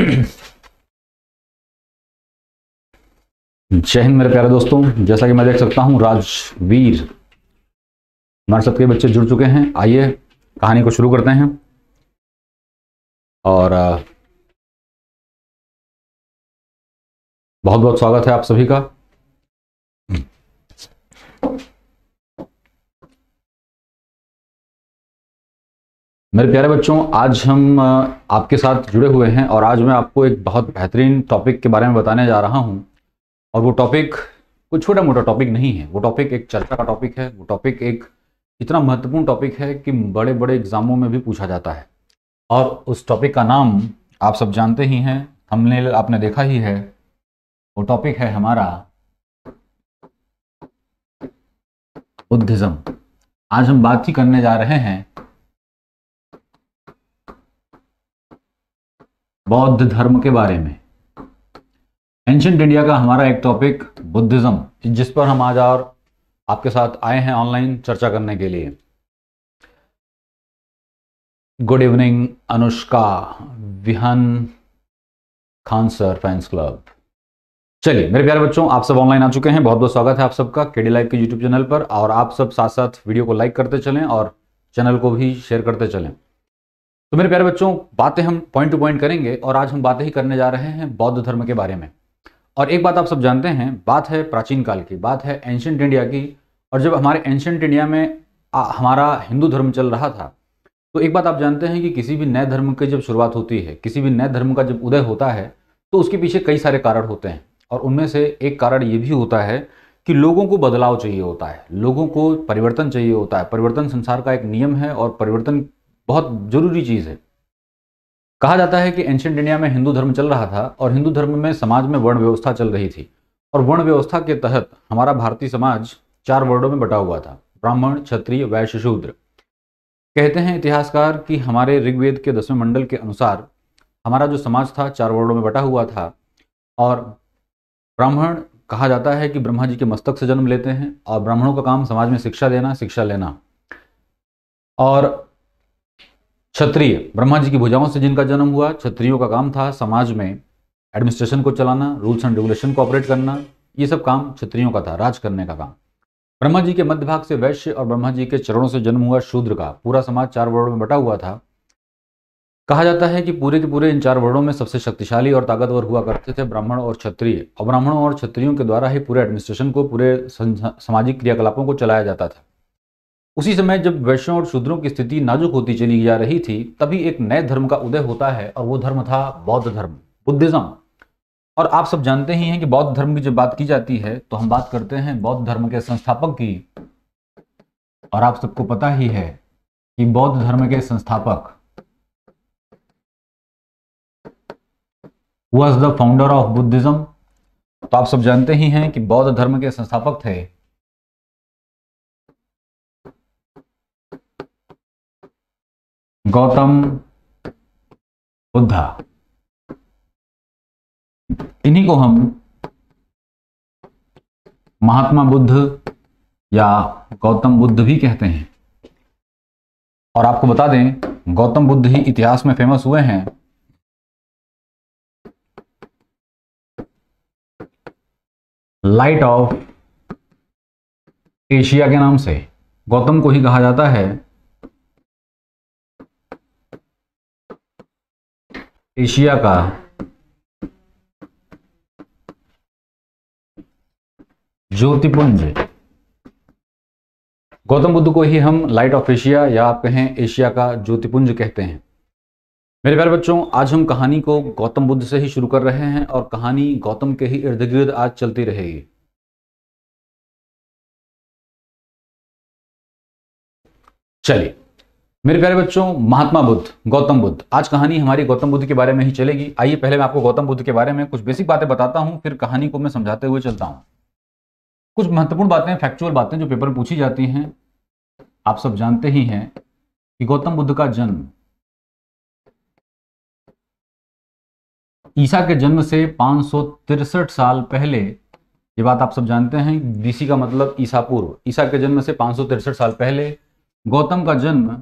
जय हिंद मेरे प्यारे दोस्तों जैसा कि मैं देख सकता हूं राजवीर हमारे सबके बच्चे जुड़ चुके हैं आइए कहानी को शुरू करते हैं और बहुत बहुत स्वागत है आप सभी का मेरे प्यारे बच्चों आज हम आपके साथ जुड़े हुए हैं और आज मैं आपको एक बहुत बेहतरीन टॉपिक के बारे में बताने जा रहा हूं और वो टॉपिक कोई छोटा मोटा टॉपिक नहीं है वो टॉपिक एक चर्चा का टॉपिक है वो टॉपिक एक इतना महत्वपूर्ण टॉपिक है कि बड़े बड़े एग्जामों में भी पूछा जाता है और उस टॉपिक का नाम आप सब जानते ही हैं हमने आपने देखा ही है वो टॉपिक है हमारा बुद्धिज़्म आज हम बात ही करने जा रहे हैं बौद्ध धर्म के बारे में एंशंट इंडिया का हमारा एक टॉपिक बुद्धिज़्म जिस पर हम आज और आपके साथ आए हैं ऑनलाइन चर्चा करने के लिए गुड इवनिंग अनुष्का विहन खान सर फैंस क्लब चलिए मेरे प्यारे बच्चों आप सब ऑनलाइन आ चुके हैं बहुत बहुत स्वागत है आप सबका के डी लाइव के यूट्यूब चैनल पर और आप सब साथ साथ वीडियो को लाइक करते चलें और चैनल को भी शेयर करते चलें तो मेरे प्यारे बच्चों बातें हम पॉइंट टू पॉइंट करेंगे और आज हम बातें ही करने जा रहे हैं बौद्ध धर्म के बारे में और एक बात आप सब जानते हैं बात है प्राचीन काल की बात है एंशंट इंडिया की और जब हमारे एंशंट इंडिया में आ, हमारा हिंदू धर्म चल रहा था तो एक बात आप जानते हैं कि किसी भी नए धर्म की जब शुरुआत होती है किसी भी नए धर्म का जब उदय होता है तो उसके पीछे कई सारे कारण होते हैं और उनमें से एक कारण ये भी होता है कि लोगों को बदलाव चाहिए होता है लोगों को परिवर्तन चाहिए होता है परिवर्तन संसार का एक नियम है और परिवर्तन बहुत ज़रूरी चीज़ है कहा जाता है कि एंशियंट इंडिया में हिंदू धर्म चल रहा था और हिंदू धर्म में समाज में वर्ण व्यवस्था चल रही थी और वर्ण व्यवस्था के तहत हमारा भारतीय समाज चार वर्णों में बटा हुआ था ब्राह्मण क्षत्रिय वैश्य शूद्र कहते हैं इतिहासकार कि हमारे ऋग्वेद के दसवें मंडल के अनुसार हमारा जो समाज था चार वर्णों में बटा हुआ था और ब्राह्मण कहा जाता है कि ब्रह्मा जी के मस्तक से जन्म लेते हैं और ब्राह्मणों का काम समाज में शिक्षा देना शिक्षा लेना और क्षत्रिय ब्रह्मा जी की भुजाओं से जिनका जन्म हुआ क्षत्रियों का काम था समाज में एडमिनिस्ट्रेशन को चलाना रूल्स एंड रेगुलेशन को ऑपरेट करना ये सब काम क्षत्रियों का था राज करने का काम ब्रह्मा जी के मध्य भाग से वैश्य और ब्रह्मा जी के चरणों से जन्म हुआ शूद्र का पूरा समाज चार वर्णों में बटा हुआ था कहा जाता है कि पूरे के पूरे इन चार वर्णों में सबसे शक्तिशाली और ताकतवर हुआ करते थे ब्राह्मण और क्षत्रिय और ब्राह्मणों और क्षत्रियों के द्वारा ही पूरे एडमिनिस्ट्रेशन को पूरे सामाजिक क्रियाकलापों को चलाया जाता था उसी समय जब वैश्यों और शूद्रों की स्थिति नाजुक होती चली जा रही थी तभी एक नए धर्म का उदय होता है और वो धर्म था बौद्ध धर्म बुद्धिज्म और आप सब जानते ही हैं कि बौद्ध धर्म की जब बात की जाती है तो हम बात करते हैं बौद्ध धर्म के संस्थापक की और आप सबको पता ही है कि बौद्ध धर्म के संस्थापक was the founder of Buddhism तो आप सब जानते ही हैं कि बौद्ध धर्म के संस्थापक थे गौतम बुद्धा इन्हीं को हम महात्मा बुद्ध या गौतम बुद्ध भी कहते हैं और आपको बता दें गौतम बुद्ध ही इतिहास में फेमस हुए हैं लाइट ऑफ एशिया के नाम से गौतम को ही कहा जाता है एशिया का ज्योतिपुंज गौतम बुद्ध को ही हम लाइट ऑफ एशिया या आप कहें एशिया का ज्योतिपुंज कहते हैं मेरे प्यारे बच्चों आज हम कहानी को गौतम बुद्ध से ही शुरू कर रहे हैं और कहानी गौतम के ही इर्द गिर्द आज चलती रहेगी चलिए मेरे प्यारे बच्चों महात्मा बुद्ध गौतम बुद्ध आज कहानी हमारी गौतम बुद्ध के बारे में ही चलेगी आइए पहले मैं आपको गौतम बुद्ध के बारे में कुछ बेसिक बातें बताता हूँ फिर कहानी को मैं समझाते हुए चलता हूँ कुछ महत्वपूर्ण बातें फैक्चुअल बातें जो पेपर पूछी जाती हैं आप सब जानते ही हैं कि गौतम बुद्ध का जन्म ईसा के जन्म से पांच साल पहले ये बात आप सब जानते हैं बीसी का मतलब ईसा पूर्व ईसा के जन्म से पांच साल पहले गौतम का जन्म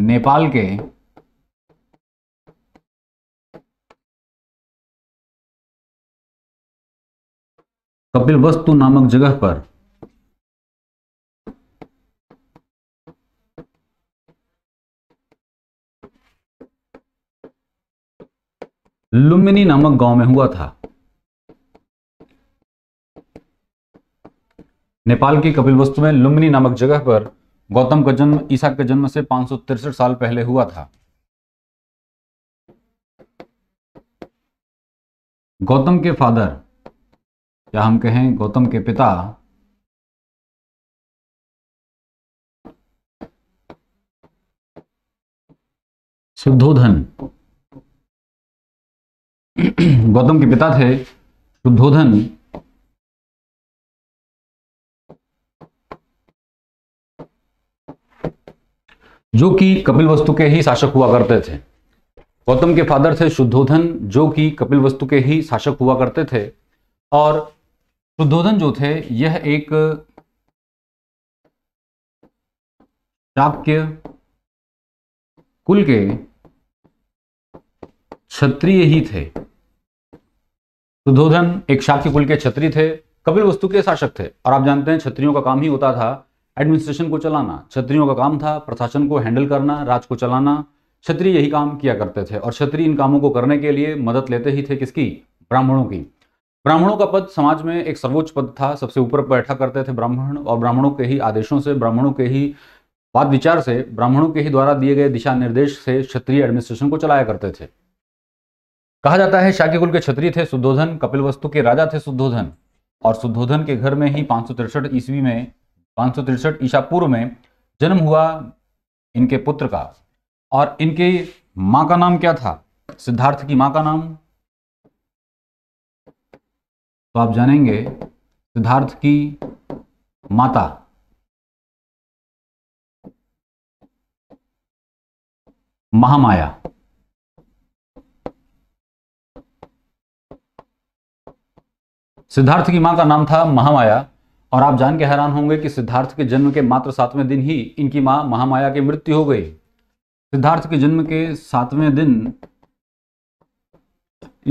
नेपाल के कपिल वस्तु नामक जगह पर लुम्बिनी नामक गांव में हुआ था नेपाल की कपिल वस्तु में लुम्बिनी नामक जगह पर गौतम का जन्म ईसा के जन्म से पांच साल पहले हुआ था गौतम के फादर या हम कहें गौतम के पिता शुद्धोधन गौतम के पिता थे शुद्धोधन जो कि कपिल वस्तु के ही शासक हुआ करते थे गौतम के फादर थे शुद्धोधन जो कि कपिल वस्तु के ही शासक हुआ करते थे और शुद्धोधन जो थे यह एक शाक्य कुल के क्षत्रिय ही थे शुद्धोधन एक शाक्य कुल के क्षत्रिय थे कपिल वस्तु के शासक थे और आप जानते हैं क्षत्रियों का काम ही होता था एडमिनिस्ट्रेशन को चलाना क्षत्रियों का काम था प्रशासन को हैंडल करना राज को चलाना क्षत्रिय यही काम किया करते थे और क्षत्रिय इन कामों को करने के लिए मदद लेते ही थे किसकी ब्राह्मणों की ब्राह्मणों का पद समाज में एक सर्वोच्च पद था सबसे ऊपर बैठा करते थे ब्राह्मण और ब्राह्मणों के ही आदेशों से ब्राह्मणों के ही बात विचार से ब्राह्मणों के ही द्वारा दिए गए दिशा निर्देश से क्षत्रिय एडमिनिस्ट्रेशन को चलाया करते थे कहा जाता है शाक्य कुल के क्षत्रिय थे शुद्धोधन कपिल वस्तु के राजा थे शुद्धोधन और शुद्धोधन के घर में ही तिरसठ ईस्वी में पाँच ईसा पूर्व में जन्म हुआ इनके पुत्र का और इनके माँ का नाम क्या था सिद्धार्थ की माँ का नाम तो आप जानेंगे सिद्धार्थ की माता महामाया सिद्धार्थ की मां का नाम था महामाया और आप जान के हैरान होंगे कि सिद्धार्थ के जन्म के मात्र सातवें दिन ही इनकी माँ महामाया की मृत्यु हो गई सिद्धार्थ के जन्म के सातवें दिन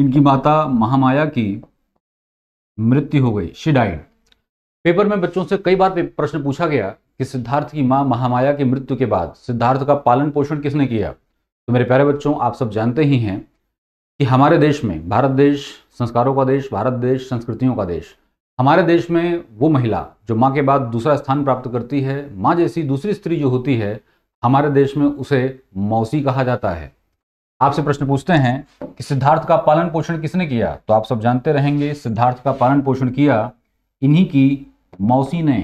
इनकी माता महामाया की मृत्यु हो गई शिडाइड पेपर में बच्चों से कई बार प्रश्न पूछा गया कि सिद्धार्थ की माँ महामाया की मृत्यु के बाद सिद्धार्थ का पालन पोषण किसने किया तो मेरे प्यारे बच्चों आप सब जानते ही हैं कि हमारे देश में भारत देश संस्कारों का देश भारत देश संस्कृतियों का देश हमारे देश में वो महिला जो माँ के बाद दूसरा स्थान प्राप्त करती है माँ जैसी दूसरी स्त्री जो होती है हमारे देश में उसे मौसी कहा जाता है आपसे प्रश्न पूछते हैं कि सिद्धार्थ का पालन पोषण किसने किया तो आप सब जानते रहेंगे सिद्धार्थ का पालन पोषण किया इन्हीं की मौसी ने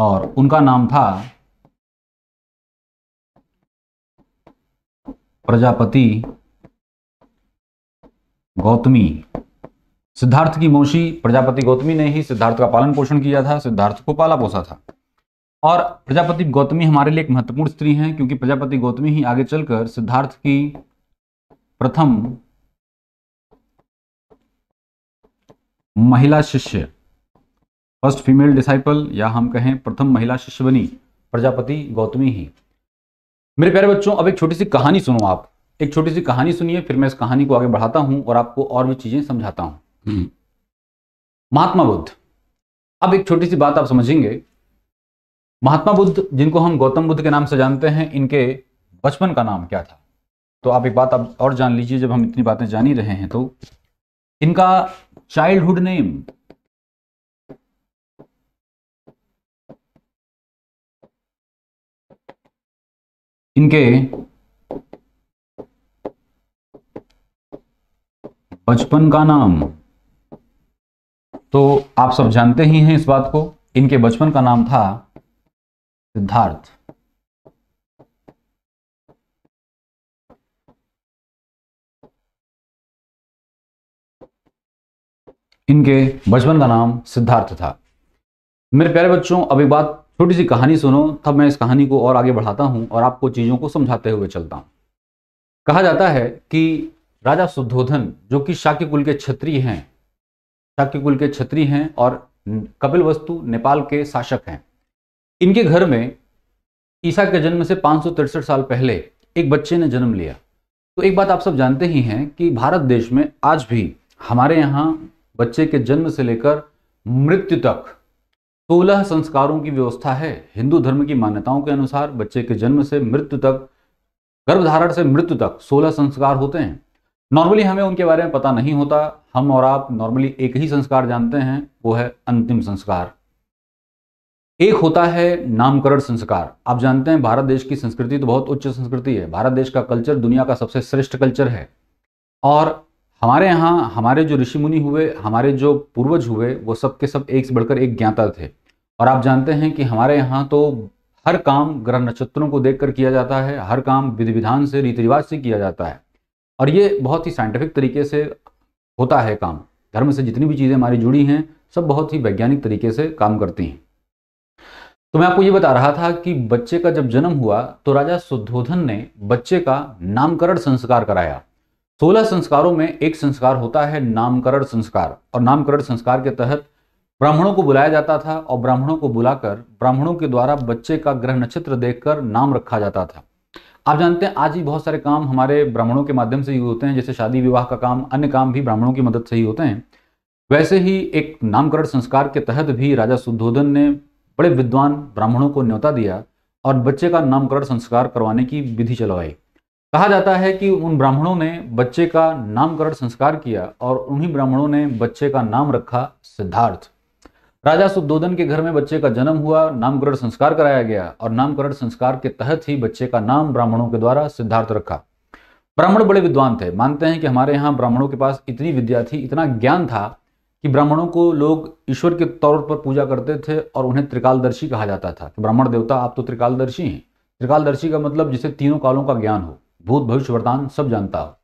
और उनका नाम था प्रजापति गौतमी सिद्धार्थ की मौसी प्रजापति गौतमी ने ही सिद्धार्थ का पालन पोषण किया था सिद्धार्थ को पाला पोसा था और प्रजापति गौतमी हमारे लिए एक महत्वपूर्ण स्त्री हैं क्योंकि प्रजापति गौतमी ही आगे चलकर सिद्धार्थ की प्रथम महिला शिष्य फर्स्ट फीमेल डिसाइपल या हम कहें प्रथम महिला शिष्य बनी प्रजापति गौतमी ही मेरे प्यारे बच्चों अब एक छोटी सी कहानी सुनो आप एक छोटी सी कहानी सुनिए फिर मैं इस कहानी को आगे बढ़ाता हूं और आपको और भी चीजें समझाता हूं हम्म। महात्मा बुद्ध अब एक छोटी सी बात आप समझेंगे महात्मा बुद्ध जिनको हम गौतम बुद्ध के नाम से जानते हैं इनके बचपन का नाम क्या था तो आप एक बात आप और जान लीजिए जब हम इतनी बातें जान ही रहे हैं तो इनका चाइल्डहुड नेम इनके बचपन का नाम तो आप सब जानते ही हैं इस बात को इनके बचपन का नाम था सिद्धार्थ इनके बचपन का नाम सिद्धार्थ था मेरे प्यारे बच्चों अब एक बात छोटी सी कहानी सुनो तब मैं इस कहानी को और आगे बढ़ाता हूं और आपको चीज़ों को समझाते हुए चलता हूं कहा जाता है कि राजा सुद्धोधन जो कि शाक्य कुल के क्षत्रिय हैं शाक्य कुल के क्षत्रिय हैं और कपिल वस्तु नेपाल के शासक हैं इनके घर में ईसा के जन्म से पाँच साल पहले एक बच्चे ने जन्म लिया तो एक बात आप सब जानते ही हैं कि भारत देश में आज भी हमारे यहाँ बच्चे के जन्म से लेकर मृत्यु तक सोलह संस्कारों की व्यवस्था है हिंदू धर्म की मान्यताओं के अनुसार बच्चे के जन्म से मृत्यु तक गर्भधारण से मृत्यु तक सोलह संस्कार होते हैं नॉर्मली हमें उनके बारे में पता नहीं होता हम और आप नॉर्मली एक ही संस्कार जानते हैं वो है अंतिम संस्कार एक होता है नामकरण संस्कार आप जानते हैं भारत देश की संस्कृति तो बहुत उच्च संस्कृति है भारत देश का कल्चर दुनिया का सबसे श्रेष्ठ कल्चर है और हमारे यहाँ हमारे जो ऋषि मुनि हुए हमारे जो पूर्वज हुए वो सब के सब एक से बढ़कर एक ज्ञाता थे और आप जानते हैं कि हमारे यहाँ तो हर काम ग्रह नक्षत्रों को देखकर किया जाता है हर काम विधि विधान से रीति रिवाज से किया जाता है और ये बहुत ही साइंटिफिक तरीके से होता है काम धर्म से जितनी भी चीज़ें हमारी जुड़ी हैं सब बहुत ही वैज्ञानिक तरीके से काम करती हैं तो मैं आपको ये बता रहा था कि बच्चे का जब जन्म हुआ तो राजा सुधोधन ने बच्चे का नामकरण संस्कार कराया सोलह संस्कारों में एक संस्कार होता है नामकरण संस्कार और नामकरण संस्कार के तहत ब्राह्मणों को बुलाया जाता था और ब्राह्मणों को बुलाकर ब्राह्मणों के द्वारा बच्चे का ग्रह नक्षत्र देखकर नाम रखा जाता था आप जानते हैं आज ही बहुत सारे काम हमारे ब्राह्मणों के माध्यम से ही होते हैं जैसे शादी विवाह का काम अन्य काम भी ब्राह्मणों की मदद से ही होते हैं वैसे ही एक नामकरण संस्कार के तहत भी राजा सुद्धोधन ने बड़े विद्वान ब्राह्मणों को न्योता दिया और बच्चे का नामकरण संस्कार करवाने की विधि चलवाई कहा जाता है कि उन ब्राह्मणों ने बच्चे का नामकरण संस्कार किया और उन्हीं ब्राह्मणों ने बच्चे का नाम रखा सिद्धार्थ राजा सुदोधन के घर में बच्चे का जन्म हुआ नामकरण संस्कार कराया गया और नामकरण संस्कार के तहत ही बच्चे का नाम ब्राह्मणों के द्वारा सिद्धार्थ रखा ब्राह्मण बड़े विद्वान थे मानते हैं कि हमारे यहाँ ब्राह्मणों के पास इतनी विद्या थी इतना ज्ञान था कि ब्राह्मणों को लोग ईश्वर के तौर पर पूजा करते थे और उन्हें त्रिकालदर्शी कहा जाता था कि ब्राह्मण देवता आप तो त्रिकालदर्शी हैं त्रिकालदर्शी का मतलब जिसे तीनों कालों का ज्ञान हो भूत भविष्य वरदान सब जानता हो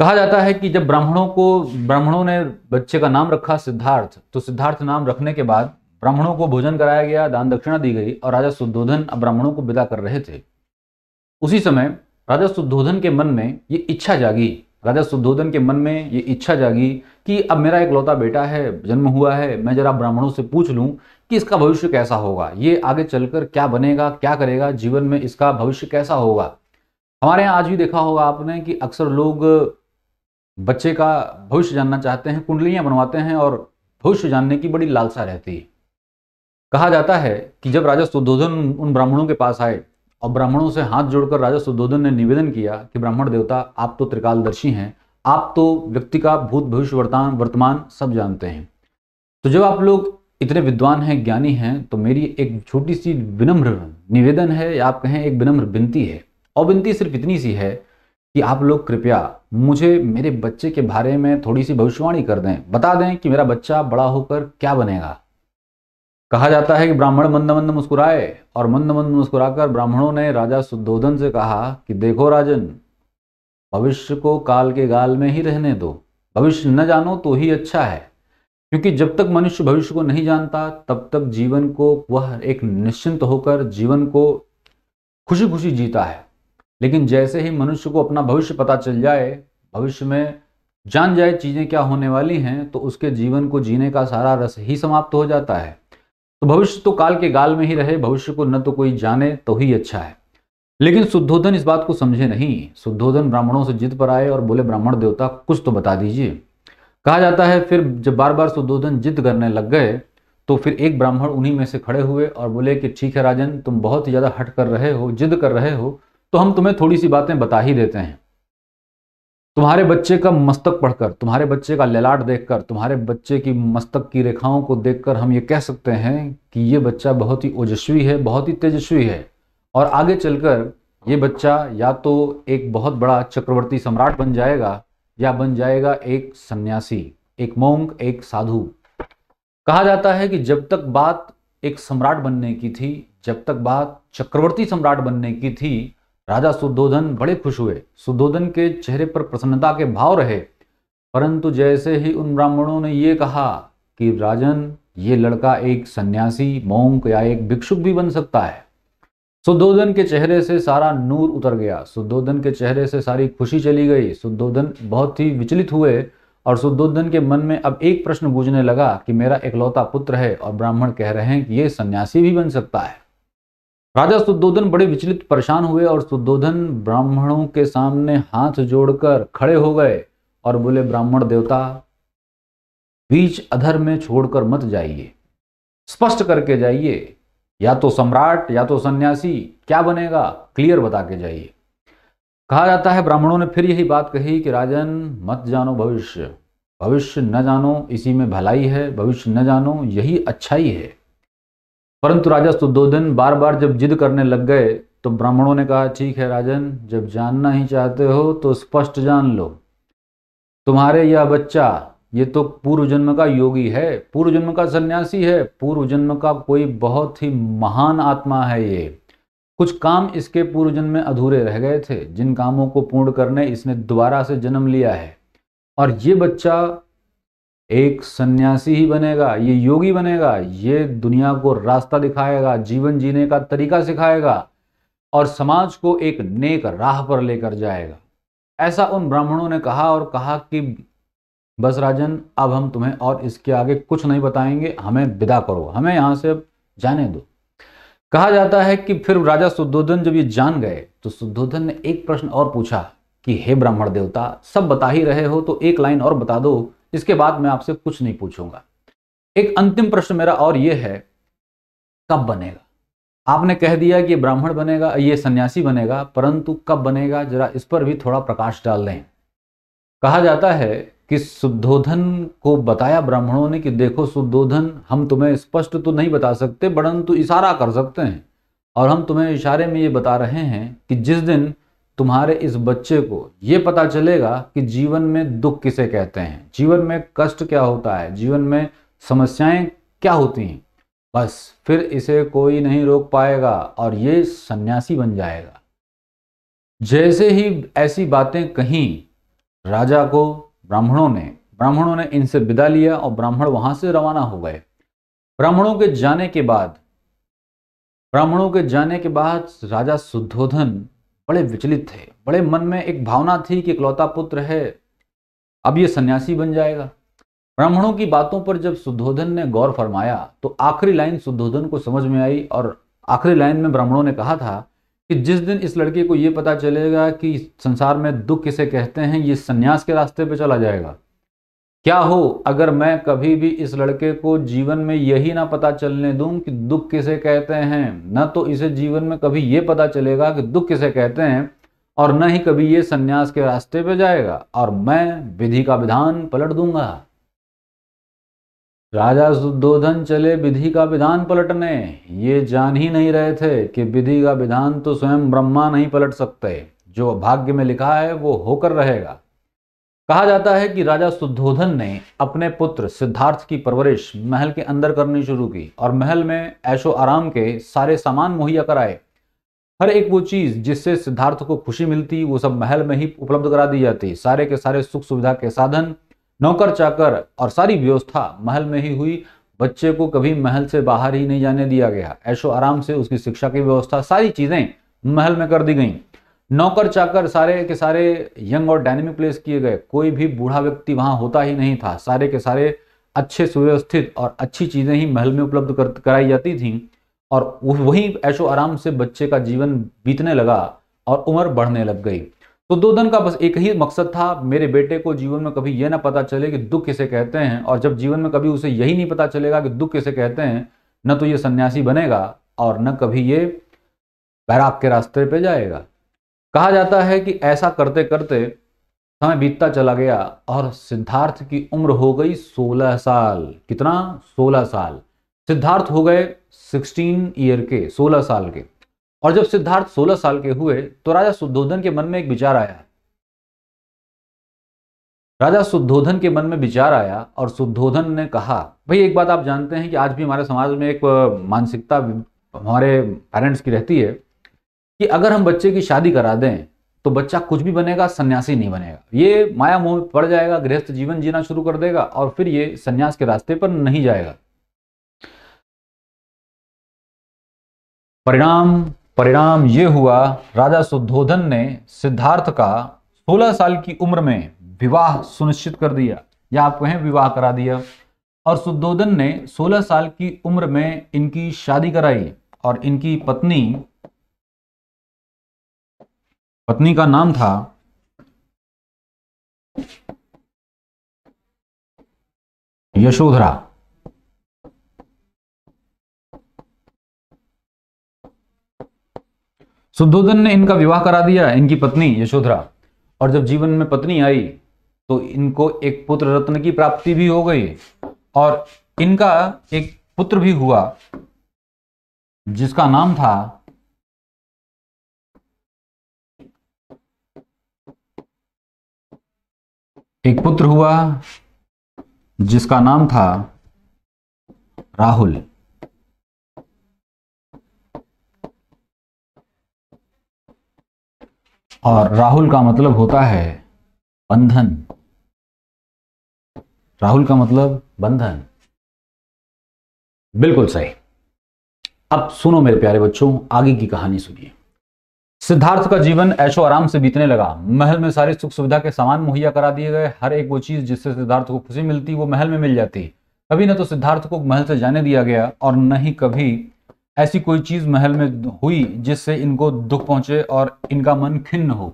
कहा जाता है कि जब ब्राह्मणों को ब्राह्मणों ने बच्चे का नाम रखा सिद्धार्थ तो सिद्धार्थ नाम रखने के बाद ब्राह्मणों को भोजन कराया गया दान दक्षिणा दी गई और राजा सुद्धोधन अब ब्राह्मणों को विदा कर रहे थे उसी समय राजा सुद्धोधन के मन में ये इच्छा जागी राजा सुद्धोधन के मन में ये इच्छा जागी कि अब मेरा एक लौता बेटा है जन्म हुआ है मैं जरा ब्राह्मणों से पूछ लूँ कि इसका भविष्य कैसा होगा ये आगे चलकर क्या बनेगा क्या करेगा जीवन में इसका भविष्य कैसा होगा हमारे यहाँ आज भी देखा होगा आपने कि अक्सर लोग बच्चे का भविष्य जानना चाहते हैं कुंडलियां बनवाते हैं और भविष्य जानने की बड़ी लालसा रहती है कहा जाता है कि जब राजा सुद्धोधन उन ब्राह्मणों के पास आए और ब्राह्मणों से हाथ जोड़कर राजा सुद्धोधन ने निवेदन किया कि ब्राह्मण देवता आप तो त्रिकालदर्शी हैं आप तो व्यक्ति का भूत भविष्य वर्तमान वर्तमान सब जानते हैं तो जब आप लोग इतने विद्वान हैं ज्ञानी हैं तो मेरी एक छोटी सी विनम्र निवेदन है या आप कहें एक विनम्र विनती है और विनती सिर्फ इतनी सी है कि आप लोग कृपया मुझे मेरे बच्चे के बारे में थोड़ी सी भविष्यवाणी कर दें बता दें कि मेरा बच्चा बड़ा होकर क्या बनेगा कहा जाता है कि ब्राह्मण मंद मंद मुस्कुराए और मंद मंद मुस्कुराकर ब्राह्मणों ने राजा सुद्धोधन से कहा कि देखो राजन भविष्य को काल के गाल में ही रहने दो भविष्य न जानो तो ही अच्छा है क्योंकि जब तक मनुष्य भविष्य को नहीं जानता तब तक जीवन को वह एक निश्चिंत होकर जीवन को खुशी खुशी जीता है लेकिन जैसे ही मनुष्य को अपना भविष्य पता चल जाए भविष्य में जान जाए चीज़ें क्या होने वाली हैं तो उसके जीवन को जीने का सारा रस ही समाप्त हो जाता है तो भविष्य तो काल के गाल में ही रहे भविष्य को न तो कोई जाने तो ही अच्छा है लेकिन शुद्धोधन इस बात को समझे नहीं शुद्धोधन ब्राह्मणों से जिद पर आए और बोले ब्राह्मण देवता कुछ तो बता दीजिए कहा जाता है फिर जब बार बार शुद्धोधन जिद करने लग गए तो फिर एक ब्राह्मण उन्हीं में से खड़े हुए और बोले कि ठीक है राजन तुम बहुत ज़्यादा हट कर रहे हो जिद कर रहे हो तो हम तुम्हें थोड़ी सी बातें बता ही देते हैं तुम्हारे बच्चे का मस्तक पढ़कर तुम्हारे बच्चे का ललाट देखकर तुम्हारे बच्चे की मस्तक की रेखाओं को देखकर हम ये कह सकते हैं कि ये बच्चा बहुत ही ओजस्वी है बहुत ही तेजस्वी है और आगे चलकर ये बच्चा या तो एक बहुत बड़ा चक्रवर्ती सम्राट बन जाएगा या बन जाएगा एक सन्यासी एक मोंग एक साधु कहा जाता है कि जब तक बात एक सम्राट बनने की थी जब तक बात चक्रवर्ती सम्राट बनने की थी राजा शुद्धोधन बड़े खुश हुए सुधोधन के चेहरे पर प्रसन्नता के भाव रहे परंतु जैसे ही उन ब्राह्मणों ने ये कहा कि राजन ये लड़का एक सन्यासी मोंक या एक भिक्षुक भी बन सकता है सुधोधन के चेहरे से सारा नूर उतर गया सुधोधन के चेहरे से सारी खुशी चली गई सुधोधन बहुत ही विचलित हुए और सुधोधन के मन में अब एक प्रश्न बूझने लगा कि मेरा एकलौता पुत्र है और ब्राह्मण कह रहे हैं कि ये सन्यासी भी बन सकता है राजा सुदोधन बड़े विचलित परेशान हुए और सुदोधन ब्राह्मणों के सामने हाथ जोड़कर खड़े हो गए और बोले ब्राह्मण देवता बीच अधर में छोड़कर मत जाइए स्पष्ट करके जाइए या तो सम्राट या तो सन्यासी क्या बनेगा क्लियर बता के जाइए कहा जाता है ब्राह्मणों ने फिर यही बात कही कि राजन मत जानो भविष्य भविष्य न जानो इसी में भलाई है भविष्य न जानो यही अच्छाई है परंतु राजा सुदोधन तो बार बार जब जिद करने लग गए तो ब्राह्मणों ने कहा ठीक है राजन जब जानना ही चाहते हो तो स्पष्ट जान लो तुम्हारे यह बच्चा ये तो पूर्व जन्म का योगी है पूर्व जन्म का सन्यासी है पूर्व जन्म का कोई बहुत ही महान आत्मा है ये कुछ काम इसके पूर्व जन्म में अधूरे रह गए थे जिन कामों को पूर्ण करने इसने दोबारा से जन्म लिया है और ये बच्चा एक सन्यासी ही बनेगा ये योगी बनेगा ये दुनिया को रास्ता दिखाएगा जीवन जीने का तरीका सिखाएगा और समाज को एक नेक राह पर लेकर जाएगा ऐसा उन ब्राह्मणों ने कहा और कहा कि बस राजन अब हम तुम्हें और इसके आगे कुछ नहीं बताएंगे हमें विदा करो हमें यहाँ से अब जाने दो कहा जाता है कि फिर राजा सुद्धोधन जब ये जान गए तो सुद्धोधन ने एक प्रश्न और पूछा कि हे ब्राह्मण देवता सब बता ही रहे हो तो एक लाइन और बता दो इसके बाद मैं आपसे कुछ नहीं पूछूंगा एक अंतिम प्रश्न मेरा और यह है कब बनेगा आपने कह दिया कि ब्राह्मण बनेगा ये सन्यासी बनेगा परंतु कब बनेगा जरा इस पर भी थोड़ा प्रकाश डाल दें कहा जाता है कि शुद्धोधन को बताया ब्राह्मणों ने कि देखो शुद्धोधन हम तुम्हें स्पष्ट तो नहीं बता सकते परंतु इशारा कर सकते हैं और हम तुम्हें इशारे में ये बता रहे हैं कि जिस दिन तुम्हारे इस बच्चे को ये पता चलेगा कि जीवन में दुख किसे कहते हैं जीवन में कष्ट क्या होता है जीवन में समस्याएं क्या होती हैं बस फिर इसे कोई नहीं रोक पाएगा और ये सन्यासी बन जाएगा जैसे ही ऐसी बातें कहीं राजा को ब्राह्मणों ने ब्राह्मणों ने इनसे विदा लिया और ब्राह्मण वहां से रवाना हो गए ब्राह्मणों के जाने के बाद ब्राह्मणों के जाने के बाद राजा शुद्धोधन बड़े विचलित थे बड़े मन में एक भावना थी कि इकलौता पुत्र है अब ये सन्यासी बन जाएगा ब्राह्मणों की बातों पर जब शुद्धोधन ने गौर फरमाया तो आखिरी लाइन शुद्धोधन को समझ में आई और आखिरी लाइन में ब्राह्मणों ने कहा था कि जिस दिन इस लड़के को ये पता चलेगा कि संसार में दुख किसे कहते हैं ये सन्यास के रास्ते पर चला जाएगा क्या हो अगर मैं कभी भी इस लड़के को जीवन में यही ना पता चलने दूं कि दुख किसे कहते हैं न तो इसे जीवन में कभी ये पता चलेगा कि दुख किसे कहते हैं और न ही कभी ये सन्यास के रास्ते पे जाएगा और मैं विधि का विधान पलट दूंगा राजा सुद्धोधन चले विधि का विधान पलटने ये जान ही नहीं रहे थे कि विधि का विधान तो स्वयं ब्रह्मा नहीं पलट सकते जो भाग्य में लिखा है वो होकर रहेगा कहा जाता है कि राजा सुद्धोधन ने अपने पुत्र सिद्धार्थ की परवरिश महल के अंदर करनी शुरू की और महल में ऐशो आराम के सारे सामान मुहैया कराए हर एक वो चीज़ जिससे सिद्धार्थ को खुशी मिलती वो सब महल में ही उपलब्ध करा दी जाती सारे के सारे सुख सुविधा के साधन नौकर चाकर और सारी व्यवस्था महल में ही हुई बच्चे को कभी महल से बाहर ही नहीं जाने दिया गया ऐशो आराम से उसकी शिक्षा की व्यवस्था सारी चीज़ें महल में कर दी गई नौकर चाकर सारे के सारे यंग और डायनेमिक प्लेस किए गए कोई भी बूढ़ा व्यक्ति वहाँ होता ही नहीं था सारे के सारे अच्छे सुव्यवस्थित और अच्छी चीज़ें ही महल में उपलब्ध कर, कराई जाती थी और वही ऐशो आराम से बच्चे का जीवन बीतने लगा और उम्र बढ़ने लग गई तो दो दिन का बस एक ही मकसद था मेरे बेटे को जीवन में कभी यह ना पता चले कि दुख किसे कहते हैं और जब जीवन में कभी उसे यही नहीं पता चलेगा कि दुख किसे कहते हैं न तो ये सन्यासी बनेगा और न कभी ये बैराग के रास्ते पे जाएगा कहा जाता है कि ऐसा करते करते समय बीतता चला गया और सिद्धार्थ की उम्र हो गई 16 साल कितना 16 साल सिद्धार्थ हो गए 16 ईयर के 16 साल के और जब सिद्धार्थ 16 साल के हुए तो राजा सुद्धोधन के मन में एक विचार आया राजा सुद्धोधन के मन में विचार आया और सुद्धोधन ने कहा भाई एक बात आप जानते हैं कि आज भी हमारे समाज में एक मानसिकता हमारे पेरेंट्स की रहती है कि अगर हम बच्चे की शादी करा दें तो बच्चा कुछ भी बनेगा सन्यासी नहीं बनेगा ये माया मोह पड़ जाएगा गृहस्थ जीवन जीना शुरू कर देगा और फिर ये सन्यास के रास्ते पर नहीं जाएगा परिणाम परिणाम ये हुआ राजा सुधोधन ने सिद्धार्थ का 16 साल की उम्र में विवाह सुनिश्चित कर दिया या आप कहें विवाह करा दिया और सुद्धोधन ने सोलह साल की उम्र में इनकी शादी कराई और इनकी पत्नी पत्नी का नाम था यशोधरा सुद्धोधन ने इनका विवाह करा दिया इनकी पत्नी यशोधरा और जब जीवन में पत्नी आई तो इनको एक पुत्र रत्न की प्राप्ति भी हो गई और इनका एक पुत्र भी हुआ जिसका नाम था एक पुत्र हुआ जिसका नाम था राहुल और राहुल का मतलब होता है बंधन राहुल का मतलब बंधन बिल्कुल सही अब सुनो मेरे प्यारे बच्चों आगे की कहानी सुनिए सिद्धार्थ का जीवन ऐशो आराम से बीतने लगा महल में सारी सुख सुविधा के सामान मुहैया करा दिए गए हर एक वो चीज जिससे सिद्धार्थ को खुशी मिलती वो महल में मिल जाती कभी न तो सिद्धार्थ को महल से जाने दिया गया और न ही कभी ऐसी कोई चीज महल में हुई जिससे इनको दुख पहुंचे और इनका मन खिन्न हो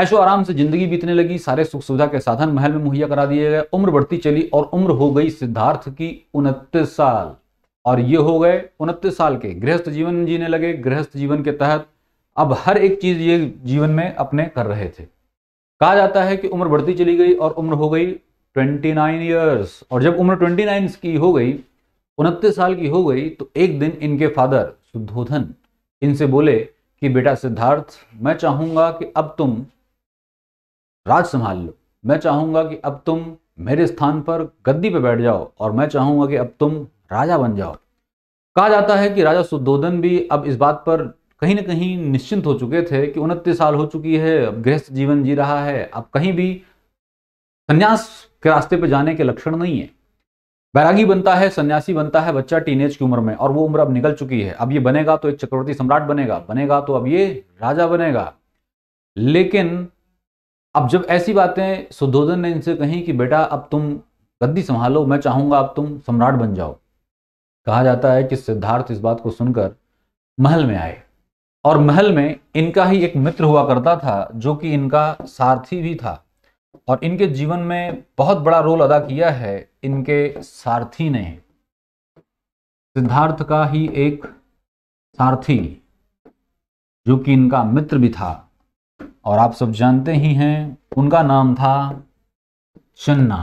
ऐशो आराम से जिंदगी बीतने लगी सारे सुख सुविधा के साधन महल में मुहैया करा दिए गए उम्र बढ़ती चली और उम्र हो गई सिद्धार्थ की उनतीस साल और ये हो गए उनतीस साल के गृहस्थ जीवन जीने लगे गृहस्थ जीवन के तहत अब हर एक चीज़ ये जीवन में अपने कर रहे थे कहा जाता है कि उम्र बढ़ती चली गई और उम्र हो गई 29 नाइन ईयर्स और जब उम्र 29 की हो गई उनतीस साल की हो गई तो एक दिन इनके फादर शुद्धोधन इनसे बोले कि बेटा सिद्धार्थ मैं चाहूंगा कि अब तुम राज संभाल लो मैं चाहूंगा कि अब तुम मेरे स्थान पर गद्दी पर बैठ जाओ और मैं चाहूंगा कि अब तुम राजा बन जाओ कहा जाता है कि राजा शुद्धोधन भी अब इस बात पर कहीं ना कहीं निश्चिंत हो चुके थे कि उनतीस साल हो चुकी है अब गृहस्थ जीवन जी रहा है अब कहीं भी संन्यास के रास्ते पर जाने के लक्षण नहीं है बैरागी बनता है सन्यासी बनता है बच्चा टीनेज की उम्र में और वो उम्र अब निकल चुकी है अब ये बनेगा तो एक चक्रवर्ती सम्राट बनेगा बनेगा तो अब ये राजा बनेगा लेकिन अब जब ऐसी बातें सुधोधन ने इनसे कही कि बेटा अब तुम गद्दी संभालो मैं चाहूंगा अब तुम सम्राट बन जाओ कहा जाता है कि सिद्धार्थ इस बात को सुनकर महल में आए और महल में इनका ही एक मित्र हुआ करता था जो कि इनका सारथी भी था और इनके जीवन में बहुत बड़ा रोल अदा किया है इनके सारथी ने सिद्धार्थ का ही एक सारथी जो कि इनका मित्र भी था और आप सब जानते ही हैं उनका नाम था चन्ना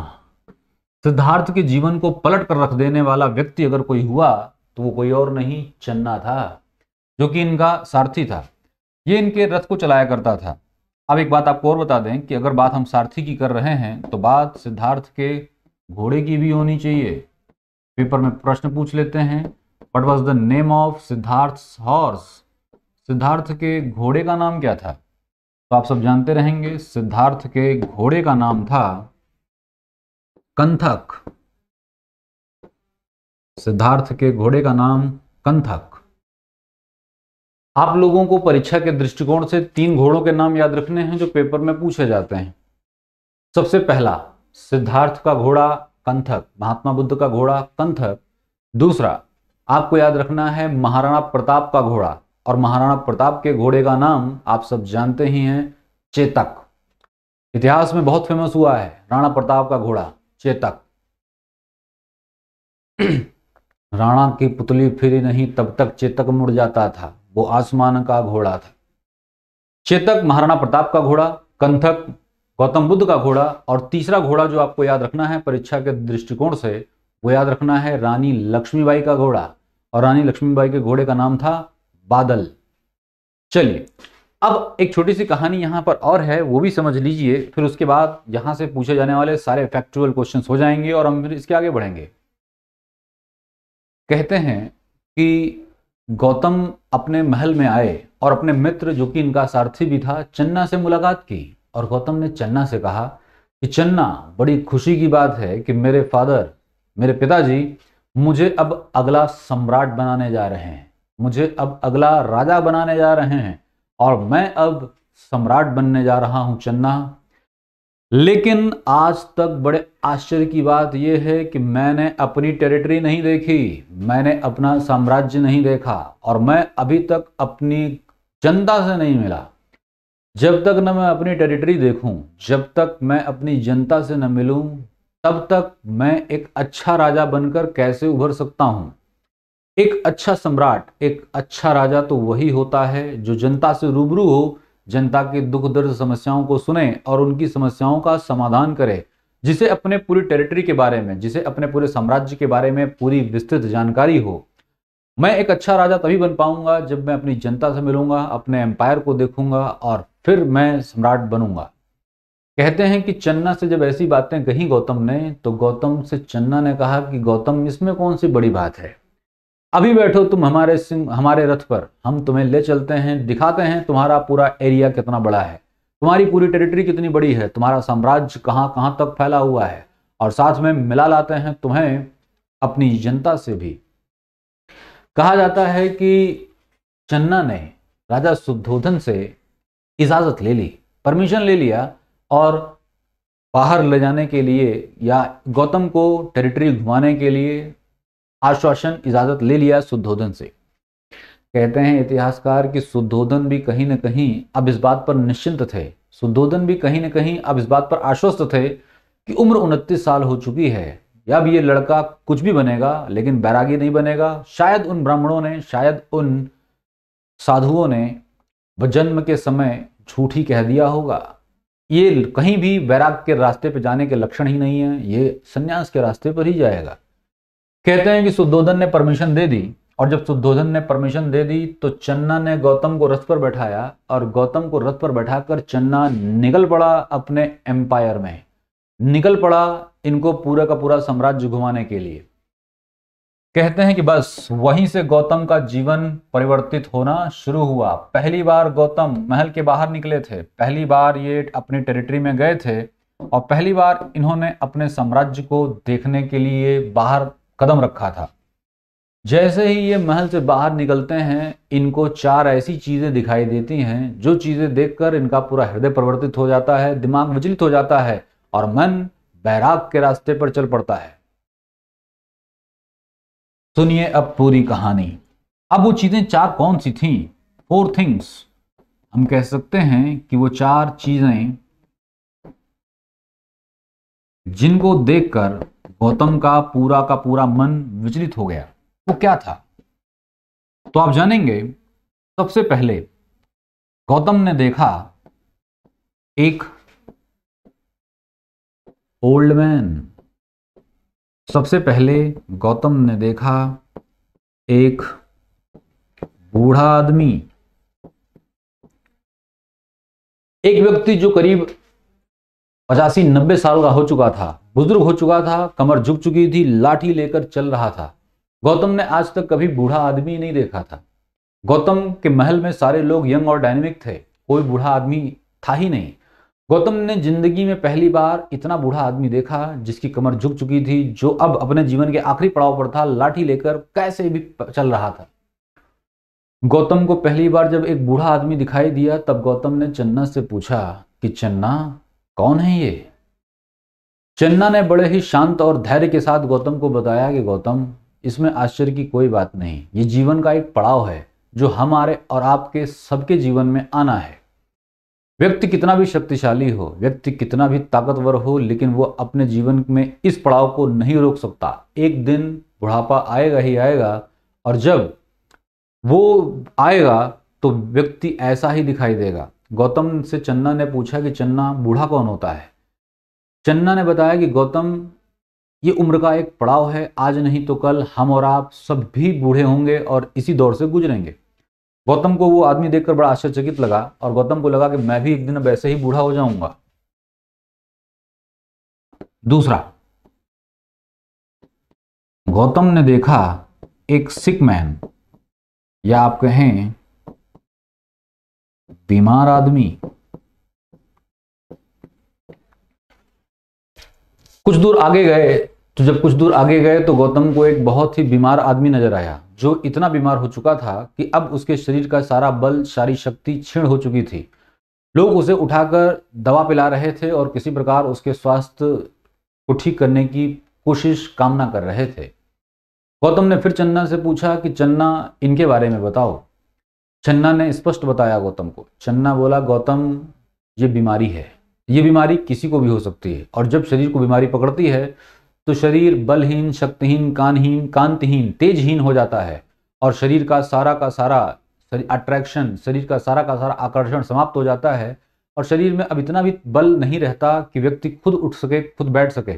सिद्धार्थ के जीवन को पलट कर रख देने वाला व्यक्ति अगर कोई हुआ तो वो कोई और नहीं चन्ना था जो कि इनका सारथी था ये इनके रथ को चलाया करता था अब एक बात आपको और बता दें कि अगर बात हम सारथी की कर रहे हैं तो बात सिद्धार्थ के घोड़े की भी होनी चाहिए पेपर में प्रश्न पूछ लेते हैं what was the name of Siddhartha horse Siddhartha के घोड़े का नाम क्या था तो आप सब जानते रहेंगे सिद्धार्थ के घोड़े का नाम था कंथक सिद्धार्थ के घोड़े का नाम कंथक आप लोगों को परीक्षा के दृष्टिकोण से तीन घोड़ों के नाम याद रखने हैं जो पेपर में पूछे जाते हैं सबसे पहला सिद्धार्थ का घोड़ा कंथक महात्मा बुद्ध का घोड़ा कंथक दूसरा आपको याद रखना है महाराणा प्रताप का घोड़ा और महाराणा प्रताप के घोड़े का नाम आप सब जानते ही हैं चेतक इतिहास में बहुत फेमस हुआ है राणा प्रताप का घोड़ा चेतक राणा की पुतली फिरी नहीं तब तक चेतक मुड़ जाता था वो आसमान का घोड़ा था चेतक महाराणा प्रताप का घोड़ा कंथक गौतम बुद्ध का घोड़ा और तीसरा घोड़ा जो आपको याद रखना है परीक्षा के दृष्टिकोण से वो याद रखना है रानी लक्ष्मीबाई का घोड़ा और रानी लक्ष्मीबाई के घोड़े का नाम था बादल चलिए अब एक छोटी सी कहानी यहां पर और है वो भी समझ लीजिए फिर उसके बाद यहां से पूछे जाने वाले सारे फैक्चुअल क्वेश्चन हो जाएंगे और हम फिर इसके आगे बढ़ेंगे कहते हैं कि गौतम अपने महल में आए और अपने मित्र जो कि इनका सारथी भी था चन्ना से मुलाकात की और गौतम ने चन्ना से कहा कि चन्ना बड़ी खुशी की बात है कि मेरे फादर मेरे पिताजी मुझे अब अगला सम्राट बनाने जा रहे हैं मुझे अब अगला राजा बनाने जा रहे हैं और मैं अब सम्राट बनने जा रहा हूँ चन्ना लेकिन आज तक बड़े आश्चर्य की बात यह है कि मैंने अपनी टेरिटरी नहीं देखी मैंने अपना साम्राज्य नहीं देखा और मैं अभी तक अपनी जनता से नहीं मिला जब तक न मैं अपनी टेरिटरी देखूं, जब तक मैं अपनी जनता से न मिलूं, तब तक मैं एक अच्छा राजा बनकर कैसे उभर सकता हूं? एक अच्छा सम्राट एक अच्छा राजा तो वही होता है जो जनता से रूबरू हो जनता की दुख दर्द समस्याओं को सुने और उनकी समस्याओं का समाधान करे जिसे अपने पूरी टेरिटरी के बारे में जिसे अपने पूरे साम्राज्य के बारे में पूरी विस्तृत जानकारी हो मैं एक अच्छा राजा तभी बन पाऊंगा जब मैं अपनी जनता से मिलूंगा अपने एम्पायर को देखूंगा और फिर मैं सम्राट बनूंगा कहते हैं कि चन्ना से जब ऐसी बातें कही गौतम ने तो गौतम से चन्ना ने कहा कि गौतम इसमें कौन सी बड़ी बात है अभी बैठो तुम हमारे सिंह हमारे रथ पर हम तुम्हें ले चलते हैं दिखाते हैं तुम्हारा पूरा एरिया कितना बड़ा है तुम्हारी पूरी टेरिटरी कितनी बड़ी है तुम्हारा साम्राज्य कहाँ कहाँ तक फैला हुआ है और साथ में मिला लाते हैं तुम्हें अपनी जनता से भी कहा जाता है कि चन्ना ने राजा शुद्धोधन से इजाजत ले ली परमिशन ले लिया और बाहर ले जाने के लिए या गौतम को टेरिटरी घुमाने के लिए आश्वासन इजाजत ले लिया शुद्धोधन से कहते हैं इतिहासकार कि शुद्धोधन भी कहीं ना कहीं अब इस बात पर निश्चिंत थे शुद्धोधन भी कहीं ना कहीं अब इस बात पर आश्वस्त थे कि उम्र उनतीस साल हो चुकी है अब ये लड़का कुछ भी बनेगा लेकिन बैरागी नहीं बनेगा शायद उन ब्राह्मणों ने शायद उन साधुओं ने जन्म के समय झूठ ही कह दिया होगा ये कहीं भी बैराग के रास्ते पर जाने के लक्षण ही नहीं है ये संन्यास के रास्ते पर ही जाएगा कहते हैं कि सुद्धोधन ने परमिशन दे दी और जब सुद्धोधन ने परमिशन दे दी तो चन्ना ने गौतम को रथ पर बैठाया और गौतम को रथ पर बैठाकर चन्ना निकल पड़ा अपने एम्पायर में निकल पड़ा इनको पूरा का पूरा साम्राज्य घुमाने के लिए कहते हैं कि बस वहीं से गौतम का जीवन परिवर्तित होना शुरू हुआ पहली बार गौतम महल के बाहर निकले थे पहली बार ये अपनी टेरिटरी में गए थे और पहली बार इन्होंने अपने साम्राज्य को देखने के लिए बाहर कदम रखा था जैसे ही ये महल से बाहर निकलते हैं इनको चार ऐसी चीज़ें दिखाई देती हैं जो चीज़ें देखकर इनका पूरा हृदय परिवर्तित हो जाता है दिमाग विचलित हो जाता है और मन बैराग के रास्ते पर चल पड़ता है सुनिए अब पूरी कहानी अब वो चीज़ें चार कौन सी थी फोर थिंग्स हम कह सकते हैं कि वो चार चीज़ें जिनको देखकर गौतम का पूरा का पूरा मन विचलित हो गया वो क्या था तो आप जानेंगे सबसे पहले गौतम ने देखा एक ओल्ड मैन सबसे पहले गौतम ने देखा एक बूढ़ा आदमी एक व्यक्ति जो करीब पचासी नब्बे साल का हो चुका था बुजुर्ग हो चुका था कमर झुक चुकी थी लाठी लेकर चल रहा था गौतम ने आज तक कभी बूढ़ा आदमी नहीं देखा था गौतम के महल में सारे लोग यंग और डायनेमिक थे कोई बूढ़ा आदमी था ही नहीं गौतम ने जिंदगी में पहली बार इतना बूढ़ा आदमी देखा जिसकी कमर झुक चुकी थी जो अब अपने जीवन के आखिरी पड़ाव पर था लाठी लेकर कैसे भी चल रहा था गौतम को पहली बार जब एक बूढ़ा आदमी दिखाई दिया तब गौतम ने चन्ना से पूछा कि चन्ना कौन है ये चन्ना ने बड़े ही शांत और धैर्य के साथ गौतम को बताया कि गौतम इसमें आश्चर्य की कोई बात नहीं ये जीवन का एक पड़ाव है जो हमारे और आपके सबके जीवन में आना है व्यक्ति कितना भी शक्तिशाली हो व्यक्ति कितना भी ताकतवर हो लेकिन वो अपने जीवन में इस पड़ाव को नहीं रोक सकता एक दिन बुढ़ापा आएगा ही आएगा और जब वो आएगा तो व्यक्ति ऐसा ही दिखाई देगा गौतम से चन्ना ने पूछा कि चन्ना बूढ़ा कौन होता है चन्ना ने बताया कि गौतम ये उम्र का एक पड़ाव है आज नहीं तो कल हम और आप सब भी बूढ़े होंगे और इसी दौर से गुजरेंगे गौतम को वो आदमी देखकर बड़ा आश्चर्यचकित लगा और गौतम को लगा कि मैं भी एक दिन वैसे ही बूढ़ा हो जाऊंगा दूसरा गौतम ने देखा एक सिक मैन या आप कहें बीमार आदमी कुछ दूर आगे गए तो जब कुछ दूर आगे गए तो गौतम को एक बहुत ही बीमार आदमी नजर आया जो इतना बीमार हो चुका था कि अब उसके शरीर का सारा बल सारी शक्ति छीण हो चुकी थी लोग उसे उठाकर दवा पिला रहे थे और किसी प्रकार उसके स्वास्थ्य को ठीक करने की कोशिश कामना कर रहे थे गौतम ने फिर चन्ना से पूछा कि चन्ना इनके बारे में बताओ चन्ना ने स्पष्ट बताया गौतम को चन्ना बोला गौतम ये बीमारी है ये बीमारी किसी को भी हो सकती है और जब शरीर को बीमारी पकड़ती है तो शरीर बलहीन शक्तिहीन कानहीन कांतहीन तेजहीन हो जाता है और शरीर का सारा का सारा अट्रैक्शन शरीर का सारा का सारा आकर्षण समाप्त हो जाता है और शरीर में अब इतना भी बल नहीं रहता कि व्यक्ति खुद उठ सके खुद बैठ सके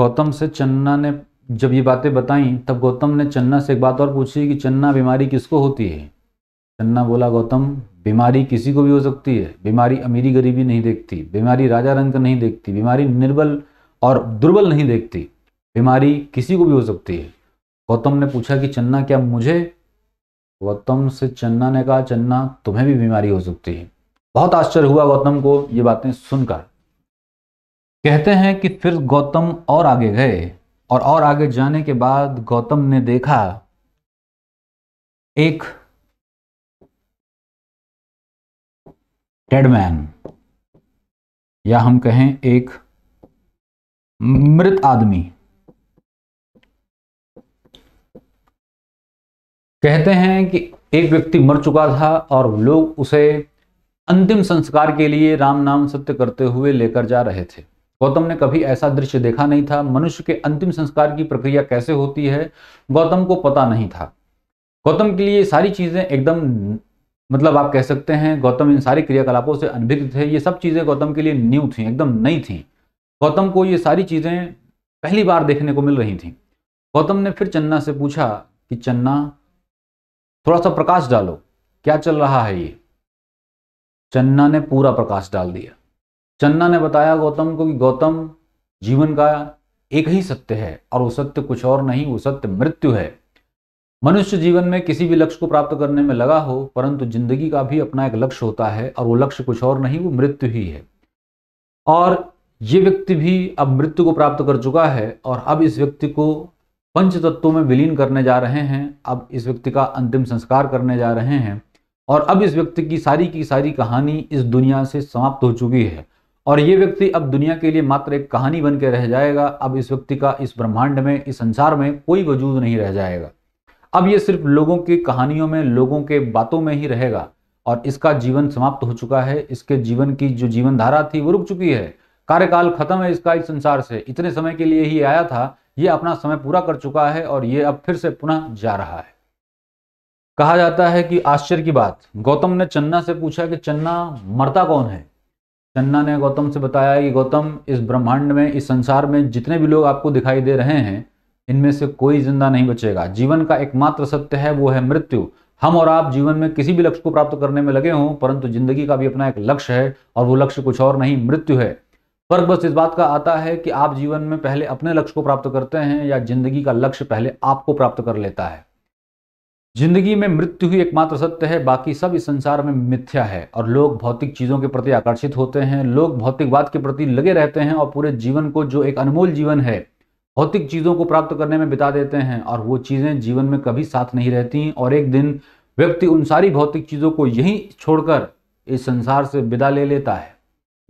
गौतम से चन्ना ने जब ये बातें बताई तब गौतम ने चन्ना से एक बात और पूछी कि चन्ना बीमारी किसको होती है चन्ना बोला गौतम बीमारी किसी को भी हो सकती है बीमारी अमीरी गरीबी नहीं देखती बीमारी राजा रंग नहीं देखती बीमारी निर्बल और दुर्बल नहीं देखती बीमारी किसी को भी हो सकती है गौतम ने पूछा कि चन्ना क्या मुझे गौतम से चन्ना ने कहा चन्ना तुम्हें भी बीमारी हो सकती है बहुत आश्चर्य हुआ गौतम को ये बातें सुनकर कहते हैं कि फिर गौतम और आगे गए और और आगे जाने के बाद गौतम ने देखा एक डेड मैन या हम कहें एक मृत आदमी कहते हैं कि एक व्यक्ति मर चुका था और लोग उसे अंतिम संस्कार के लिए राम नाम सत्य करते हुए लेकर जा रहे थे गौतम ने कभी ऐसा दृश्य देखा नहीं था मनुष्य के अंतिम संस्कार की प्रक्रिया कैसे होती है गौतम को पता नहीं था गौतम के लिए सारी चीजें एकदम मतलब आप कह सकते हैं गौतम इन सारी क्रियाकलापों से अनभिज्ञ थे ये सब चीज़ें गौतम के लिए न्यू थी एकदम नई थी गौतम को ये सारी चीज़ें पहली बार देखने को मिल रही थी गौतम ने फिर चन्ना से पूछा कि चन्ना थोड़ा सा प्रकाश डालो क्या चल रहा है ये चन्ना ने पूरा प्रकाश डाल दिया चन्ना ने बताया गौतम को कि गौतम जीवन का एक ही सत्य है और वो सत्य कुछ और नहीं वो सत्य मृत्यु है मनुष्य जीवन में किसी भी लक्ष्य को प्राप्त करने में लगा हो परंतु जिंदगी का भी अपना एक लक्ष्य होता है और वो लक्ष्य कुछ और नहीं वो मृत्यु ही है और ये व्यक्ति भी अब मृत्यु को प्राप्त कर चुका है और अब इस व्यक्ति को पंच तत्वों में विलीन करने जा रहे हैं अब इस व्यक्ति का अंतिम संस्कार करने जा रहे हैं और अब इस व्यक्ति की सारी की सारी कहानी इस दुनिया से समाप्त हो चुकी है और ये व्यक्ति अब दुनिया के लिए मात्र एक कहानी बन के रह जाएगा अब इस व्यक्ति का इस ब्रह्मांड में इस संसार में कोई वजूद नहीं रह जाएगा अब ये सिर्फ लोगों की कहानियों में लोगों के बातों में ही रहेगा और इसका जीवन समाप्त हो चुका है इसके जीवन की जो जीवन धारा थी वो रुक चुकी है कार्यकाल खत्म है इसका इस संसार से इतने समय के लिए ही आया था ये अपना समय पूरा कर चुका है और ये अब फिर से पुनः जा रहा है कहा जाता है कि आश्चर्य की बात गौतम ने चन्ना से पूछा कि चन्ना मरता कौन है चन्ना ने गौतम से बताया कि गौतम इस ब्रह्मांड में इस संसार में जितने भी लोग आपको दिखाई दे रहे हैं इनमें से कोई जिंदा नहीं बचेगा जीवन का एकमात्र सत्य है वो है मृत्यु हम और आप जीवन में किसी भी लक्ष्य को प्राप्त करने में लगे हों परंतु जिंदगी का भी अपना एक लक्ष्य है और वो लक्ष्य कुछ और नहीं मृत्यु है फर्क बस इस बात का आता है कि आप जीवन में पहले अपने लक्ष्य को प्राप्त करते हैं या जिंदगी का लक्ष्य पहले आपको प्राप्त कर लेता है जिंदगी में मृत्यु ही एकमात्र सत्य है बाकी सब इस संसार में मिथ्या है और लोग भौतिक चीज़ों के प्रति आकर्षित होते हैं लोग भौतिकवाद के प्रति लगे रहते हैं और पूरे जीवन को जो एक अनमोल जीवन है भौतिक चीज़ों को प्राप्त करने में बिता देते हैं और वो चीज़ें जीवन में कभी साथ नहीं रहती और एक दिन व्यक्ति उन सारी भौतिक चीज़ों को यहीं छोड़कर इस संसार से विदा ले लेता है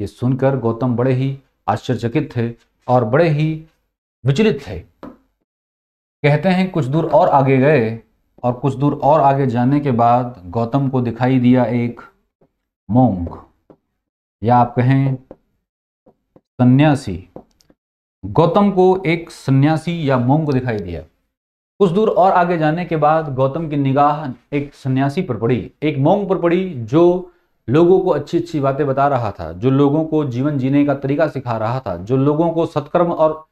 ये सुनकर गौतम बड़े ही आश्चर्यचकित थे और बड़े ही विचलित थे कहते हैं कुछ दूर और आगे गए और कुछ दूर और आगे जाने के बाद गौतम को दिखाई दिया एक मोंग या आप कहें सन्यासी गौतम को एक सन्यासी या मोम को दिखाई दिया कुछ दूर और आगे जाने के बाद गौतम की निगाह एक सन्यासी पर पड़ी एक मोम पर पड़ी जो लोगों को अच्छी अच्छी बातें बता रहा था जो लोगों को जीवन जीने का तरीका सिखा रहा था जो लोगों को सत्कर्म और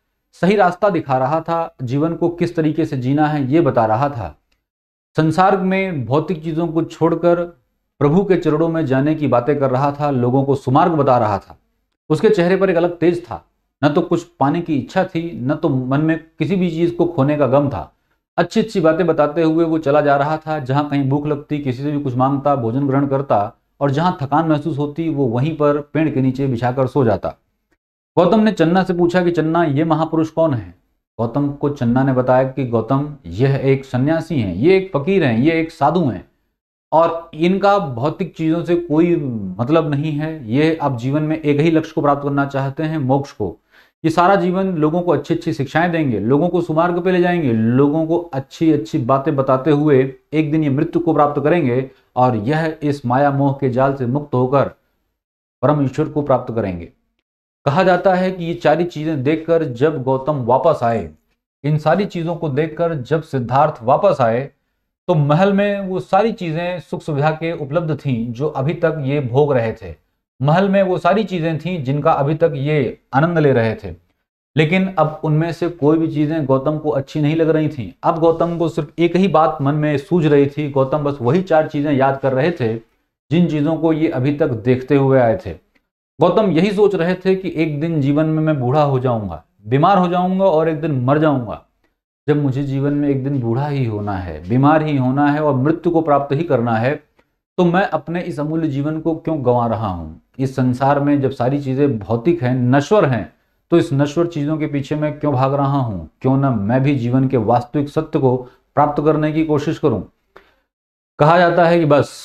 सही रास्ता दिखा रहा था जीवन को किस तरीके से जीना है ये बता रहा था संसार में भौतिक चीज़ों को छोड़कर प्रभु के चरणों में जाने की बातें कर रहा था लोगों को सुमार्ग बता रहा था उसके चेहरे पर एक अलग तेज था न तो कुछ पाने की इच्छा थी न तो मन में किसी भी चीज़ को खोने का गम था अच्छी अच्छी बातें बताते हुए वो चला जा रहा था जहाँ कहीं भूख लगती किसी से भी कुछ मांगता भोजन ग्रहण करता और जहाँ थकान महसूस होती वो वहीं पर पेड़ के नीचे बिछाकर सो जाता गौतम ने चन्ना से पूछा कि चन्ना ये महापुरुष कौन है गौतम को चन्ना ने बताया कि गौतम यह एक सन्यासी हैं ये एक फकीर हैं ये एक साधु हैं और इनका भौतिक चीज़ों से कोई मतलब नहीं है ये आप जीवन में एक ही लक्ष्य को प्राप्त करना चाहते हैं मोक्ष को ये सारा जीवन लोगों को अच्छी अच्छी शिक्षाएं देंगे लोगों को सुमार्ग पे ले जाएंगे लोगों को अच्छी अच्छी बातें बताते हुए एक दिन ये मृत्यु को प्राप्त करेंगे और यह इस माया मोह के जाल से मुक्त होकर परम ईश्वर को प्राप्त करेंगे कहा जाता है कि ये सारी चीजें देखकर जब गौतम वापस आए इन सारी चीजों को देखकर जब सिद्धार्थ वापस आए तो महल में वो सारी चीजें सुख सुविधा के उपलब्ध थीं जो अभी तक ये भोग रहे थे महल में वो सारी चीज़ें थीं जिनका अभी तक ये आनंद ले रहे थे लेकिन अब उनमें से कोई भी चीज़ें गौतम को अच्छी नहीं लग रही थी अब गौतम को सिर्फ एक ही बात मन में सूझ रही थी गौतम बस वही चार चीज़ें याद कर रहे थे जिन चीज़ों को ये अभी तक देखते हुए आए थे गौतम यही सोच रहे थे कि एक दिन जीवन में मैं बूढ़ा हो जाऊंगा बीमार हो जाऊंगा और एक दिन मर जाऊंगा जब मुझे जीवन में एक दिन बूढ़ा ही होना है बीमार ही होना है और मृत्यु को प्राप्त ही करना है तो मैं अपने इस अमूल्य जीवन को क्यों गंवा रहा हूँ इस संसार में जब सारी चीज़ें भौतिक हैं नश्वर हैं तो इस नश्वर चीज़ों के पीछे मैं क्यों भाग रहा हूं क्यों ना मैं भी जीवन के वास्तविक सत्य को प्राप्त करने की कोशिश करूं कहा जाता है कि बस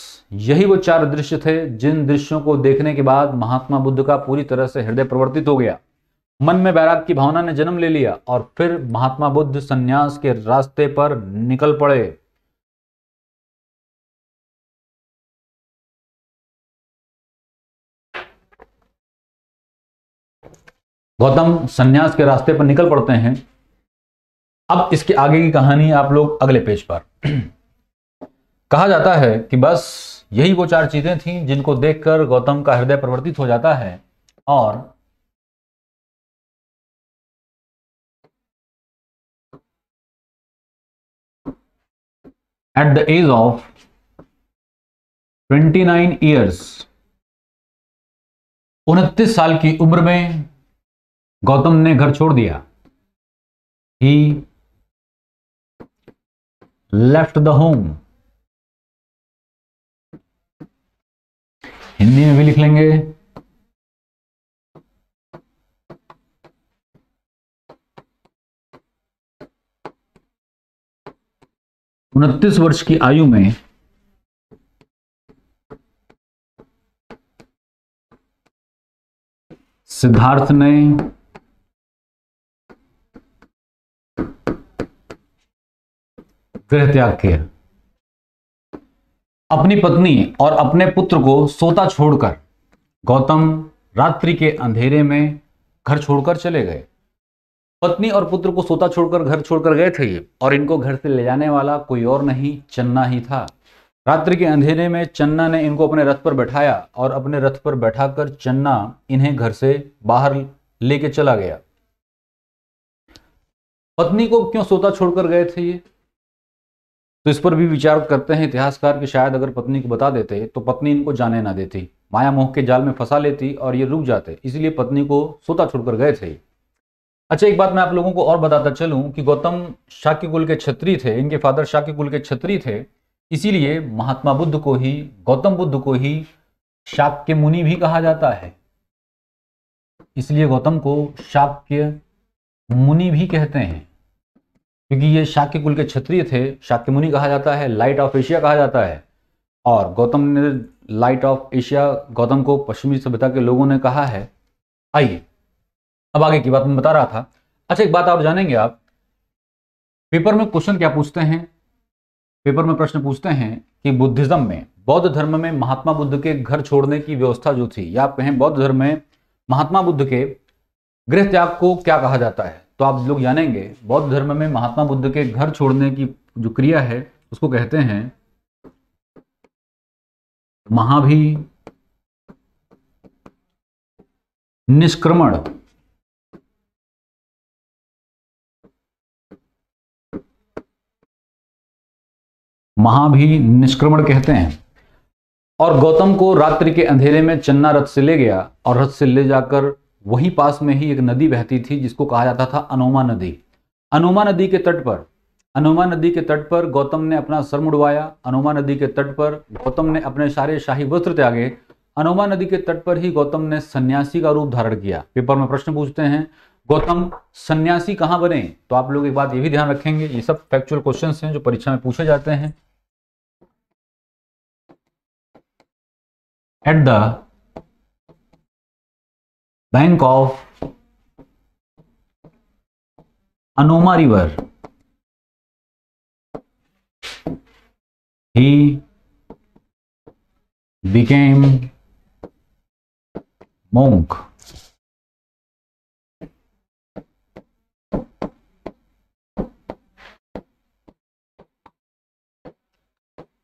यही वो चार दृश्य थे जिन दृश्यों को देखने के बाद महात्मा बुद्ध का पूरी तरह से हृदय प्रवर्तित हो गया मन में बैराग की भावना ने जन्म ले लिया और फिर महात्मा बुद्ध संन्यास के रास्ते पर निकल पड़े गौतम संन्यास के रास्ते पर निकल पड़ते हैं अब इसके आगे की कहानी आप लोग अगले पेज पर कहा जाता है कि बस यही वो चार चीजें थीं जिनको देखकर गौतम का हृदय परिवर्तित हो जाता है और the age of twenty 29 years उनतीस साल की उम्र में गौतम ने घर छोड़ दिया he left the home Hindi में भी लिख लेंगे उनतीस वर्ष की आयु में सिद्धार्थ ने गृह त्याग किया अपनी पत्नी और अपने पुत्र को सोता छोड़कर गौतम रात्रि के अंधेरे में घर छोड़कर चले गए पत्नी और पुत्र को सोता छोड़कर घर छोड़कर गए थे ये और इनको घर से ले जाने वाला कोई और नहीं चन्ना ही था रात्रि के अंधेरे में चन्ना ने इनको अपने रथ पर बैठाया और अपने रथ पर बैठाकर चन्ना इन्हें घर से बाहर लेके चला गया पत्नी को क्यों सोता छोड़कर गए थे ये तो इस पर भी विचार करते हैं इतिहासकार कि शायद अगर पत्नी को बता देते तो पत्नी इनको जाने ना देती माया मोह के जाल में फंसा लेती और ये रुक जाते इसलिए पत्नी को सोता छोड़कर गए थे अच्छा एक बात मैं आप लोगों को और बताता चलूं कि गौतम शाक्य कुल के छत्री थे इनके फादर शाक्य कुल के छत्री थे इसीलिए महात्मा बुद्ध को ही गौतम बुद्ध को ही शाक्य मुनि भी कहा जाता है इसलिए गौतम को शाक्य मुनि भी कहते हैं क्योंकि ये शाक्य कुल के क्षत्रिय थे शाक्य मुनि कहा जाता है लाइट ऑफ एशिया कहा जाता है और गौतम ने लाइट ऑफ एशिया गौतम को पश्चिमी सभ्यता के लोगों ने कहा है आइए अब आगे की बात मैं बता रहा था अच्छा एक बात आप जानेंगे आप पेपर में क्वेश्चन क्या पूछते हैं पेपर में प्रश्न पूछते हैं कि बुद्धिज्म में बौद्ध धर्म में महात्मा बुद्ध के घर छोड़ने की व्यवस्था जो थी या आप कहें बौद्ध धर्म में महात्मा बुद्ध के गृह त्याग को क्या कहा जाता है तो आप लोग जानेंगे बौद्ध धर्म में महात्मा बुद्ध के घर छोड़ने की जो क्रिया है उसको कहते हैं महाभी निष्क्रमण महाभी निष्क्रमण कहते हैं और गौतम को रात्रि के अंधेरे में चन्ना रथ से ले गया और रथ से ले जाकर वहीं पास में ही एक नदी बहती थी जिसको कहा जाता था अनोमा नदी अनोमा नदी के तट पर अनोमा नदी के तट पर गौतम ने अपना सर मुड़वाया अनोमा नदी के तट पर गौतम ने अपने सारे शाही वस्त्र त्यागे अनोमा नदी के तट पर ही गौतम ने सन्यासी का रूप धारण किया पेपर में प्रश्न पूछते हैं गौतम सन्यासी कहाँ बने तो आप लोग एक बात ये भी ध्यान रखेंगे ये सब फैक्चुअल क्वेश्चन हैं जो परीक्षा में पूछे जाते हैं at the bank of Anoma river he became monk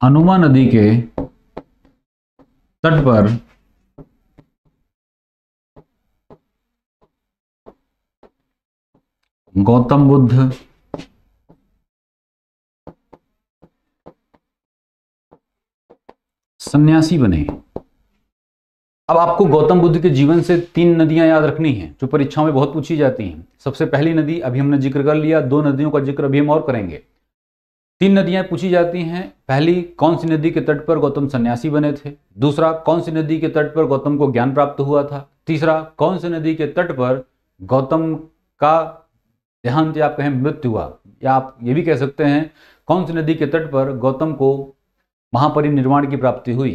Anoma नदी के तट पर गौतम बुद्ध सन्यासी बने अब आपको गौतम बुद्ध के जीवन से तीन नदियां याद रखनी हैं जो परीक्षाओं में बहुत पूछी जाती हैं सबसे पहली नदी अभी हमने जिक्र कर लिया दो नदियों का जिक्र अभी हम और करेंगे तीन नदियां पूछी जाती हैं पहली कौन सी नदी के तट पर गौतम सन्यासी बने थे दूसरा कौन सी नदी के तट पर गौतम को ज्ञान प्राप्त हुआ था तीसरा कौन सी नदी के तट पर गौतम का ध्यान से आप कहें मृत्यु हुआ या आप ये भी कह सकते हैं कौन सी नदी के तट पर गौतम को महापरिनिर्वाण की प्राप्ति हुई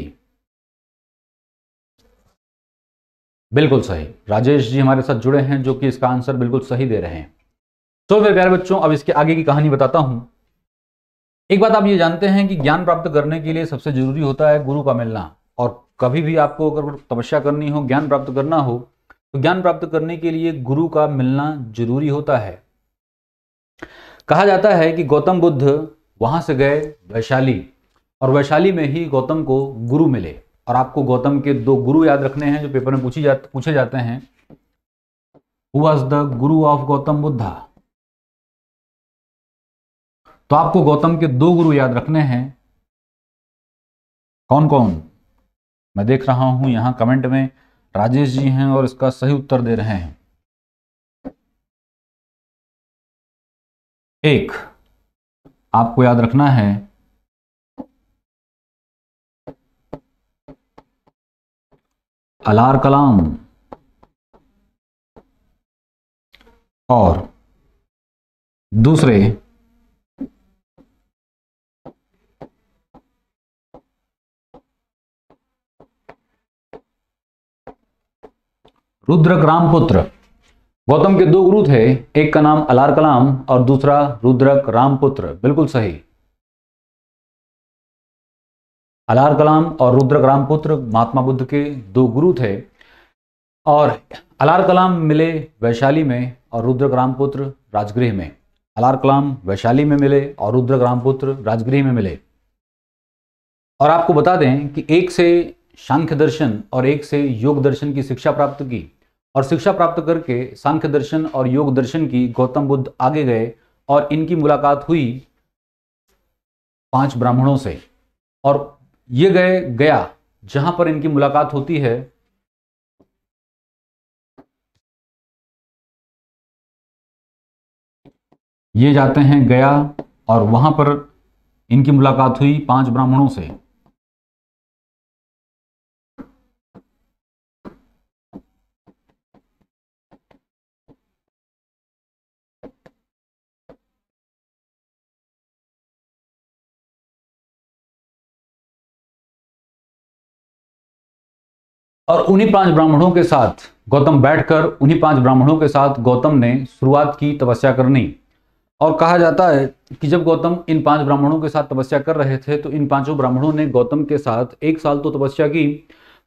बिल्कुल सही राजेश जी हमारे साथ जुड़े हैं जो कि इसका आंसर बिल्कुल सही दे रहे हैं तो मेरे प्यारे बच्चों अब इसके आगे की कहानी बताता हूं एक बात आप ये जानते हैं कि ज्ञान प्राप्त करने के लिए सबसे जरूरी होता है गुरु का मिलना और कभी भी आपको अगर तपस्या करनी हो ज्ञान प्राप्त करना हो तो ज्ञान प्राप्त करने के लिए गुरु का मिलना जरूरी होता है कहा जाता है कि गौतम बुद्ध वहां से गए वैशाली और वैशाली में ही गौतम को गुरु मिले और आपको गौतम के दो गुरु याद रखने हैं जो पेपर में पूछी जा पूछे जाते हैं who was the guru of Gautam Buddha तो आपको गौतम के दो गुरु याद रखने हैं कौन कौन मैं देख रहा हूं यहां कमेंट में राजेश जी हैं और इसका सही उत्तर दे रहे हैं एक आपको याद रखना है अलार कलाम और दूसरे रुद्र ग्राम पुत्र गौतम के दो गुरु थे एक का नाम अलार कलाम और दूसरा रुद्रक रामपुत्र बिल्कुल सही अलार कलाम और रुद्रक रामपुत्र महात्मा बुद्ध के दो गुरु थे और अलार कलाम मिले वैशाली में और रुद्रक रामपुत्र राजगृह में अलार कलाम वैशाली में मिले और रुद्रक रामपुत्र राजगृह में मिले और आपको बता दें कि एक से सांख्य दर्शन और एक से योग दर्शन की शिक्षा प्राप्त की और शिक्षा प्राप्त करके सांख्य दर्शन और योग दर्शन की गौतम बुद्ध आगे गए और इनकी मुलाकात हुई पांच ब्राह्मणों से और ये गए गया जहां पर इनकी मुलाकात होती है ये जाते हैं गया और वहां पर इनकी मुलाकात हुई पांच ब्राह्मणों से और उन्हीं पांच ब्राह्मणों के साथ गौतम बैठकर उन्हीं पांच ब्राह्मणों के साथ गौतम ने शुरुआत की तपस्या करनी और कहा जाता है कि जब गौतम इन पांच ब्राह्मणों के साथ तपस्या कर रहे थे तो इन पांचों ब्राह्मणों ने गौतम के साथ एक साल तो तपस्या की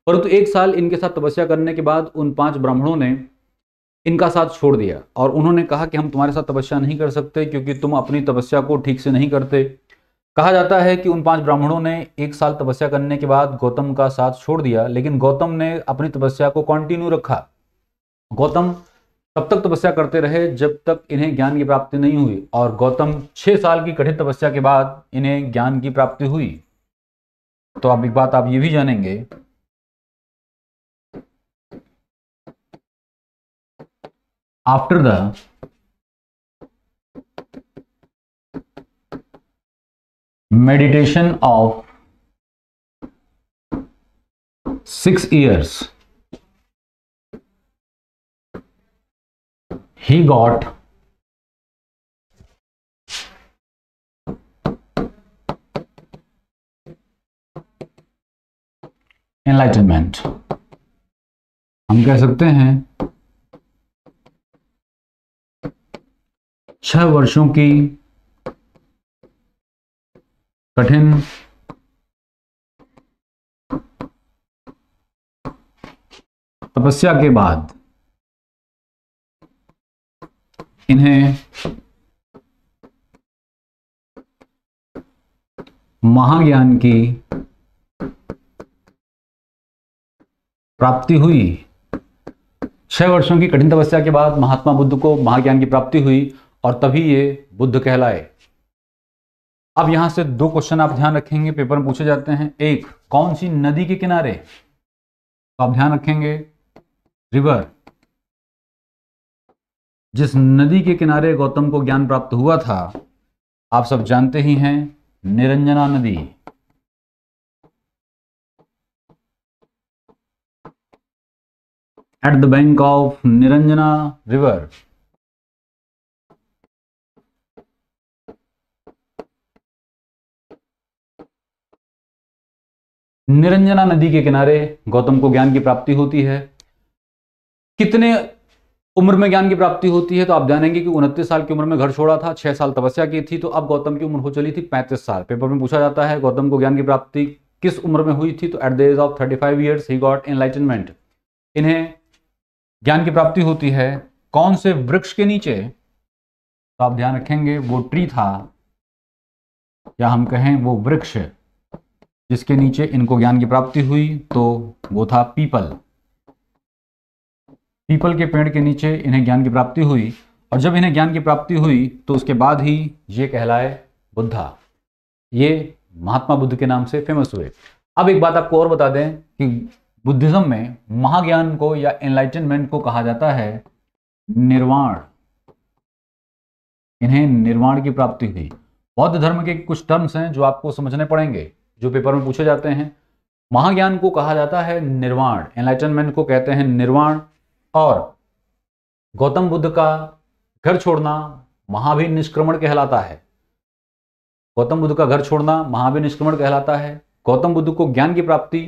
परंतु एक साल इनके साथ तपस्या करने के बाद उन पांच ब्राह्मणों ने इनका साथ छोड़ दिया और उन्होंने कहा कि हम तुम्हारे साथ तपस्या नहीं कर सकते क्योंकि तुम अपनी तपस्या को ठीक से नहीं करते कहा जाता है कि उन पांच ब्राह्मणों ने एक साल तपस्या करने के बाद गौतम का साथ छोड़ दिया लेकिन गौतम ने अपनी तपस्या को कंटिन्यू रखा गौतम तब तक तपस्या करते रहे जब तक इन्हें ज्ञान की प्राप्ति नहीं हुई और गौतम छह साल की कठिन तपस्या के बाद इन्हें ज्ञान की प्राप्ति हुई तो आप एक बात आप ये भी जानेंगे after the meditation of six years he got enlightenment हम कह सकते हैं छह वर्षों की कठिन तपस्या के बाद इन्हें महाज्ञान की प्राप्ति हुई छह वर्षों की कठिन तपस्या के बाद महात्मा बुद्ध को महाज्ञान की प्राप्ति हुई और तभी ये बुद्ध कहलाए अब यहां से दो क्वेश्चन आप ध्यान रखेंगे पेपर में पूछे जाते हैं एक कौन सी नदी के किनारे तो आप ध्यान रखेंगे रिवर जिस नदी के किनारे गौतम को ज्ञान प्राप्त हुआ था आप सब जानते ही हैं निरंजना नदी at the bank of Niranjana river Niranjana नदी के किनारे गौतम को ज्ञान की प्राप्ति होती है कितने उम्र में ज्ञान की प्राप्ति होती है तो आप जानेंगे कि उनतीस साल की उम्र में घर छोड़ा था छह साल तपस्या की थी तो अब गौतम की उम्र हो चली थी पैंतीस साल पेपर में पूछा जाता है गौतम को ज्ञान की प्राप्ति किस उम्र में हुई थी तो at the age of thirty five years he got enlightenment इन्हें ज्ञान की प्राप्ति होती है कौन से वृक्ष के नीचे तो आप ध्यान रखेंगे वो ट्री था या हम कहें वो वृक्ष जिसके नीचे इनको ज्ञान की प्राप्ति हुई तो वो था पीपल पीपल के पेड़ के नीचे इन्हें ज्ञान की प्राप्ति हुई और जब इन्हें ज्ञान की प्राप्ति हुई तो उसके बाद ही ये कहलाए बुद्धा ये महात्मा बुद्ध के नाम से फेमस हुए अब एक बात आपको और बता दें कि बुद्धिज्म में महाज्ञान को या एनलाइटनमेंट को कहा जाता है निर्वाण इन्हें निर्वाण की प्राप्ति हुई बौद्ध धर्म के कुछ टर्म्स हैं जो आपको समझने पड़ेंगे जो पेपर में पूछे जाते हैं महाज्ञान को कहा जाता है निर्वाण एनलाइटनमेंट को कहते हैं निर्वाण और गौतम बुद्ध का घर छोड़ना महावीर निष्क्रमण कहलाता है गौतम बुद्ध का घर छोड़ना महावीर निष्क्रमण कहलाता है गौतम बुद्ध को ज्ञान की प्राप्ति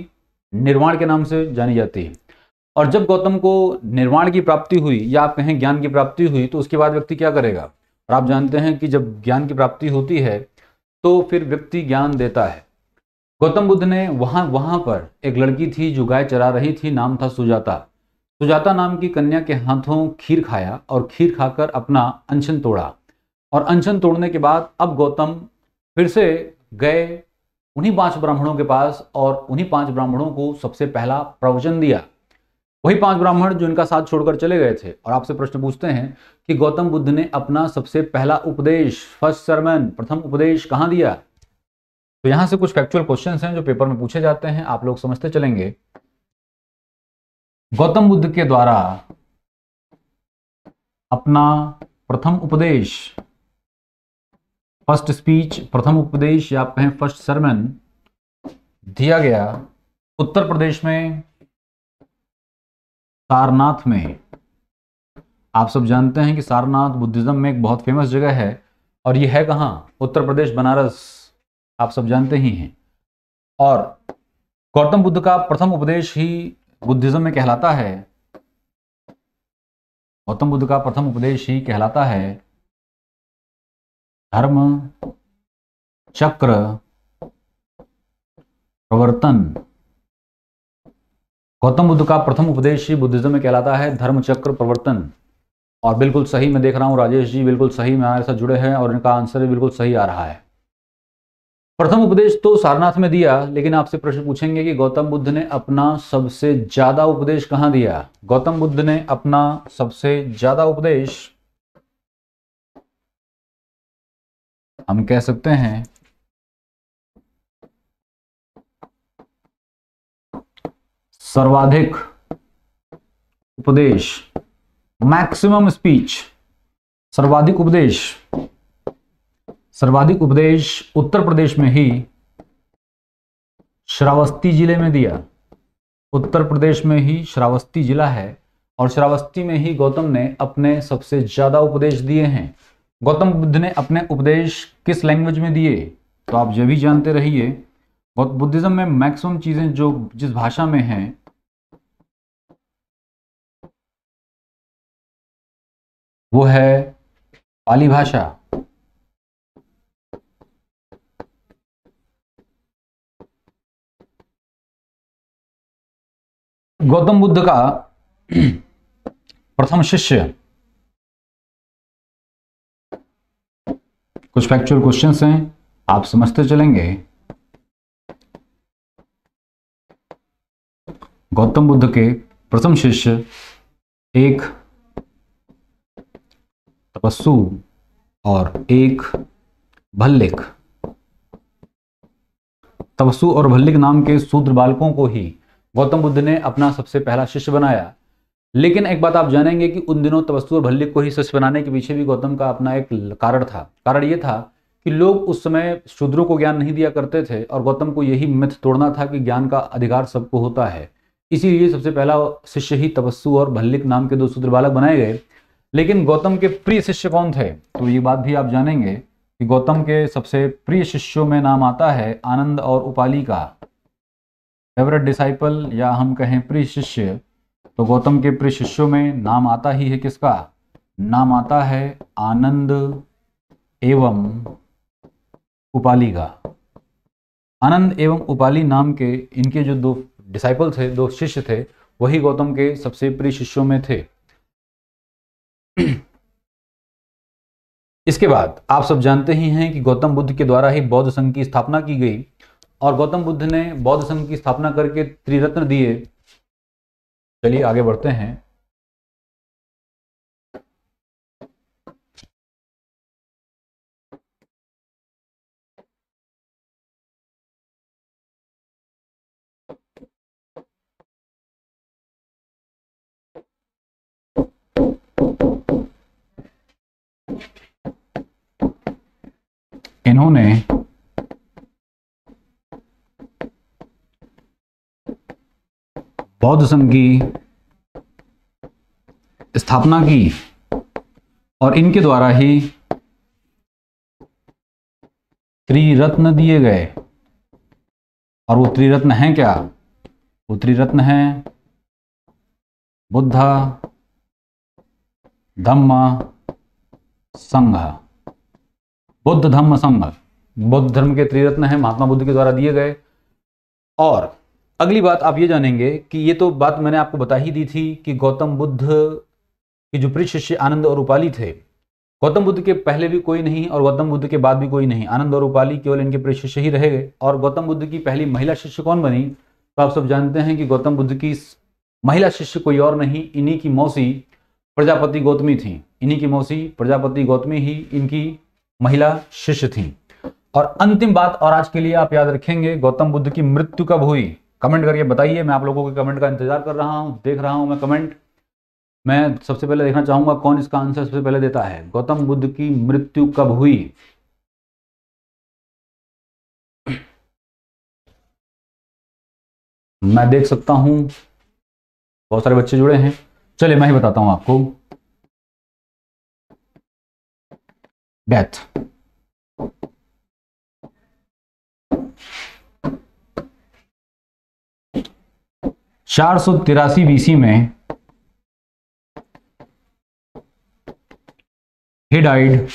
निर्वाण के नाम से जानी जाती है और जब गौतम को निर्वाण की प्राप्ति हुई या आप कहें ज्ञान की प्राप्ति हुई तो उसके बाद व्यक्ति क्या करेगा और आप जानते हैं कि जब ज्ञान की प्राप्ति होती है तो फिर व्यक्ति ज्ञान देता है गौतम बुद्ध ने वहां वहां पर एक लड़की थी जो गाय चरा रही थी नाम था सुजाता सुजाता नाम की कन्या के हाथों खीर खाया और खीर खाकर अपना अनशन तोड़ा और अनशन तोड़ने के बाद अब गौतम फिर से गए उन्हीं पांच ब्राह्मणों के पास और उन्हीं पांच ब्राह्मणों को सबसे पहला प्रवचन दिया वही पांच ब्राह्मण जो इनका साथ छोड़कर चले गए थे और आपसे प्रश्न पूछते हैं कि गौतम बुद्ध ने अपना सबसे पहला उपदेश फर्स्ट सरमन प्रथम उपदेश कहाँ दिया तो यहां से कुछ फैक्चुअल क्वेश्चन हैं जो पेपर में पूछे जाते हैं आप लोग समझते चलेंगे गौतम बुद्ध के द्वारा अपना प्रथम उपदेश फर्स्ट स्पीच प्रथम उपदेश या आप कहें फर्स्ट सरमन दिया गया उत्तर प्रदेश में सारनाथ में आप सब जानते हैं कि सारनाथ बुद्धिज्म में एक बहुत फेमस जगह है और यह है कहां उत्तर प्रदेश बनारस आप सब जानते हम्म। ही हैं और गौतम बुद्ध का प्रथम उपदेश ही बुद्धिज्म में कहलाता है गौतम बुद्ध का प्रथम उपदेश ही कहलाता है धर्म चक्र प्रवर्तन गौतम बुद्ध का प्रथम उपदेश ही बुद्धिज्म में कहलाता है धर्म चक्र प्रवर्तन और बिल्कुल सही मैं देख रहा हूं राजेश जी बिल्कुल सही हमारे साथ जुड़े हैं और इनका आंसर भी बिल्कुल सही आ रहा है प्रथम उपदेश तो सारनाथ में दिया लेकिन आपसे प्रश्न पूछेंगे कि गौतम बुद्ध ने अपना सबसे ज्यादा उपदेश कहां दिया गौतम बुद्ध ने अपना सबसे ज्यादा उपदेश हम कह सकते हैं सर्वाधिक उपदेश मैक्सिमम स्पीच सर्वाधिक उपदेश सर्वाधिक उपदेश उत्तर प्रदेश में ही श्रावस्ती जिले में दिया उत्तर प्रदेश में ही श्रावस्ती जिला है और श्रावस्ती में ही गौतम ने अपने सबसे ज्यादा उपदेश दिए हैं गौतम बुद्ध ने अपने उपदेश किस लैंग्वेज में दिए तो आप ये भी जानते रहिए बुद्धिज्म में मैक्सिमम चीजें जो जिस भाषा में हैं वो है पाली भाषा गौतम बुद्ध का प्रथम शिष्य कुछ फैक्चुअल क्वेश्चंस हैं आप समझते चलेंगे गौतम बुद्ध के प्रथम शिष्य एक तपस्सु और एक भल्लिक तपस्सु और भल्लिक नाम के शूद्र बालकों को ही गौतम बुद्ध ने अपना सबसे पहला शिष्य बनाया लेकिन एक बात आप जानेंगे कि उन दिनों तबस्तु और भल्लिक को ही शिष्य बनाने के पीछे भी गौतम का अपना एक कारण था कारण ये था कि लोग उस समय शूद्रों को ज्ञान नहीं दिया करते थे और गौतम को यही मिथ तोड़ना था कि ज्ञान का अधिकार सबको होता है इसीलिए सबसे पहला शिष्य ही तबस्सु और भल्लिक नाम के दो शूद्र बालक बनाए गए लेकिन गौतम के प्रिय शिष्य कौन थे तो ये बात भी आप जानेंगे कि गौतम के सबसे प्रिय शिष्यों में नाम आता है आनंद और उपाली का फेवरेट डिसाइपल या हम कहें प्रिय शिष्य तो गौतम के प्रिय शिष्यों में नाम आता ही है किसका नाम आता है आनंद एवं उपाली का आनंद एवं उपाली नाम के इनके जो दो डिसाइपल थे दो शिष्य थे वही गौतम के सबसे प्रिय शिष्यों में थे इसके बाद आप सब जानते ही हैं कि गौतम बुद्ध के द्वारा ही बौद्ध संघ की स्थापना की गई और गौतम बुद्ध ने बौद्ध संघ की स्थापना करके त्रिरत्न दिए चलिए आगे बढ़ते हैं इन्होंने बौद्ध संघ की स्थापना की और इनके द्वारा ही त्रिरत्न दिए गए और वो त्रिरत्न हैं क्या वो त्रिरत्न हैं बुद्ध धम्म संघ बुद्ध धम्म संघ बुद्ध धर्म के त्रिरत्न हैं महात्मा बुद्ध के द्वारा दिए गए और अगली बात आप ये जानेंगे कि ये तो बात मैंने आपको बता ही दी थी कि गौतम बुद्ध के जो प्रिय शिष्य आनंद और उपाली थे गौतम बुद्ध के पहले भी कोई नहीं और गौतम बुद्ध के बाद भी कोई नहीं आनंद और उपाली केवल इनके प्रिय शिष्य ही रहे और गौतम बुद्ध की पहली महिला शिष्य कौन बनी तो आप सब जानते हैं कि गौतम बुद्ध की महिला शिष्य कोई और नहीं इन्हीं की मौसी प्रजापति गौतमी थी इन्हीं की मौसी प्रजापति गौतमी ही इनकी महिला शिष्य थी और अंतिम बात और आज के लिए आप याद रखेंगे गौतम बुद्ध की मृत्यु कब हुई कमेंट करके बताइए मैं आप लोगों के कमेंट का इंतजार कर रहा हूँ देख रहा हूँ मैं कमेंट मैं सबसे पहले देखना चाहूंगा कौन इसका आंसर सबसे पहले देता है गौतम बुद्ध की मृत्यु कब हुई मैं देख सकता हूं बहुत सारे बच्चे जुड़े हैं चलिए मैं ही बताता हूं आपको डेथ चार सौ तिरासी बीसी में ही डाइड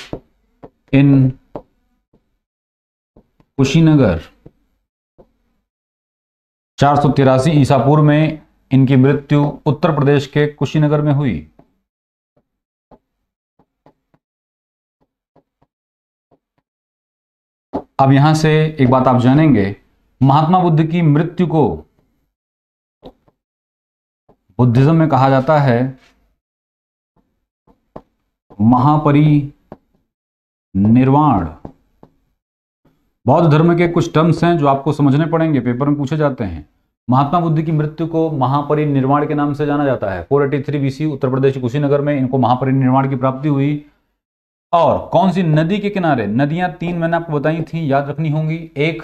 इन कुशीनगर चार सौ तिरासी ईसापुर में इनकी मृत्यु उत्तर प्रदेश के कुशीनगर में हुई अब यहां से एक बात आप जानेंगे महात्मा बुद्ध की मृत्यु को बुद्धिज्म में कहा जाता है महापरि निर्वाण बौद्ध धर्म के कुछ टर्म्स हैं जो आपको समझने पड़ेंगे पेपर में पूछे जाते हैं महात्मा बुद्ध की मृत्यु को महापरिनिर्वाण के नाम से जाना जाता है 483 बीसी उत्तर प्रदेश के कुशीनगर में इनको महापरिनिर्वाण की प्राप्ति हुई और कौन सी नदी के किनारे नदियां तीन मैंने आपको बताई थी याद रखनी होंगी एक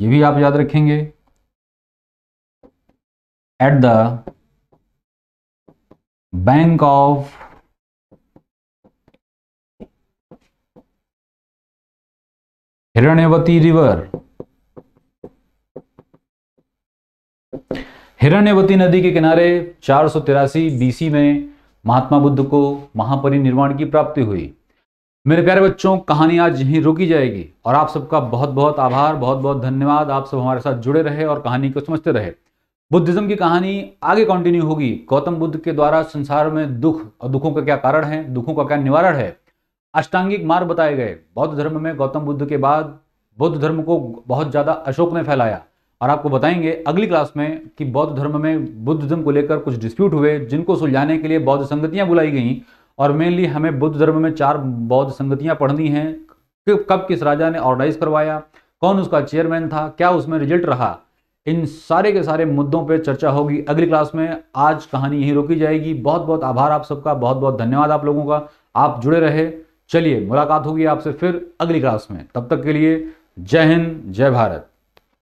ये भी आप याद रखेंगे at the bank of Hiranyavati river Hiranyavati नदी के किनारे चार सौ बीसी में महात्मा बुद्ध को महापरिनिर्वाण की प्राप्ति हुई मेरे प्यारे बच्चों कहानी आज यहीं रुकी जाएगी और आप सबका बहुत बहुत आभार बहुत बहुत धन्यवाद आप सब हमारे साथ जुड़े रहे और कहानी को समझते रहे बुद्धिज्म की कहानी आगे कंटिन्यू होगी गौतम बुद्ध के द्वारा संसार में दुख और दुखों का क्या कारण है दुखों का क्या निवारण है अष्टांगिक मार्ग बताए गए बौद्ध धर्म में गौतम बुद्ध के बाद बौद्ध धर्म को बहुत ज़्यादा अशोक ने फैलाया और आपको बताएंगे अगली क्लास में कि बौद्ध धर्म में बुद्धिज्म को लेकर कुछ डिस्प्यूट हुए जिनको सुलझाने के लिए बौद्ध संगतियां बुलाई गई और मेनली हमें बुद्ध धर्म में चार बौद्ध संगतियां पढ़नी हैं कब किस राजा ने ऑर्गेनाइज करवाया कौन उसका चेयरमैन था क्या उसमें रिजल्ट रहा इन सारे के सारे मुद्दों पे चर्चा होगी अगली क्लास में आज कहानी यहीं रोकी जाएगी बहुत बहुत आभार आप सबका बहुत बहुत धन्यवाद आप लोगों का आप जुड़े रहे चलिए मुलाकात होगी आपसे फिर अगली क्लास में तब तक के लिए जय हिंद जय भारत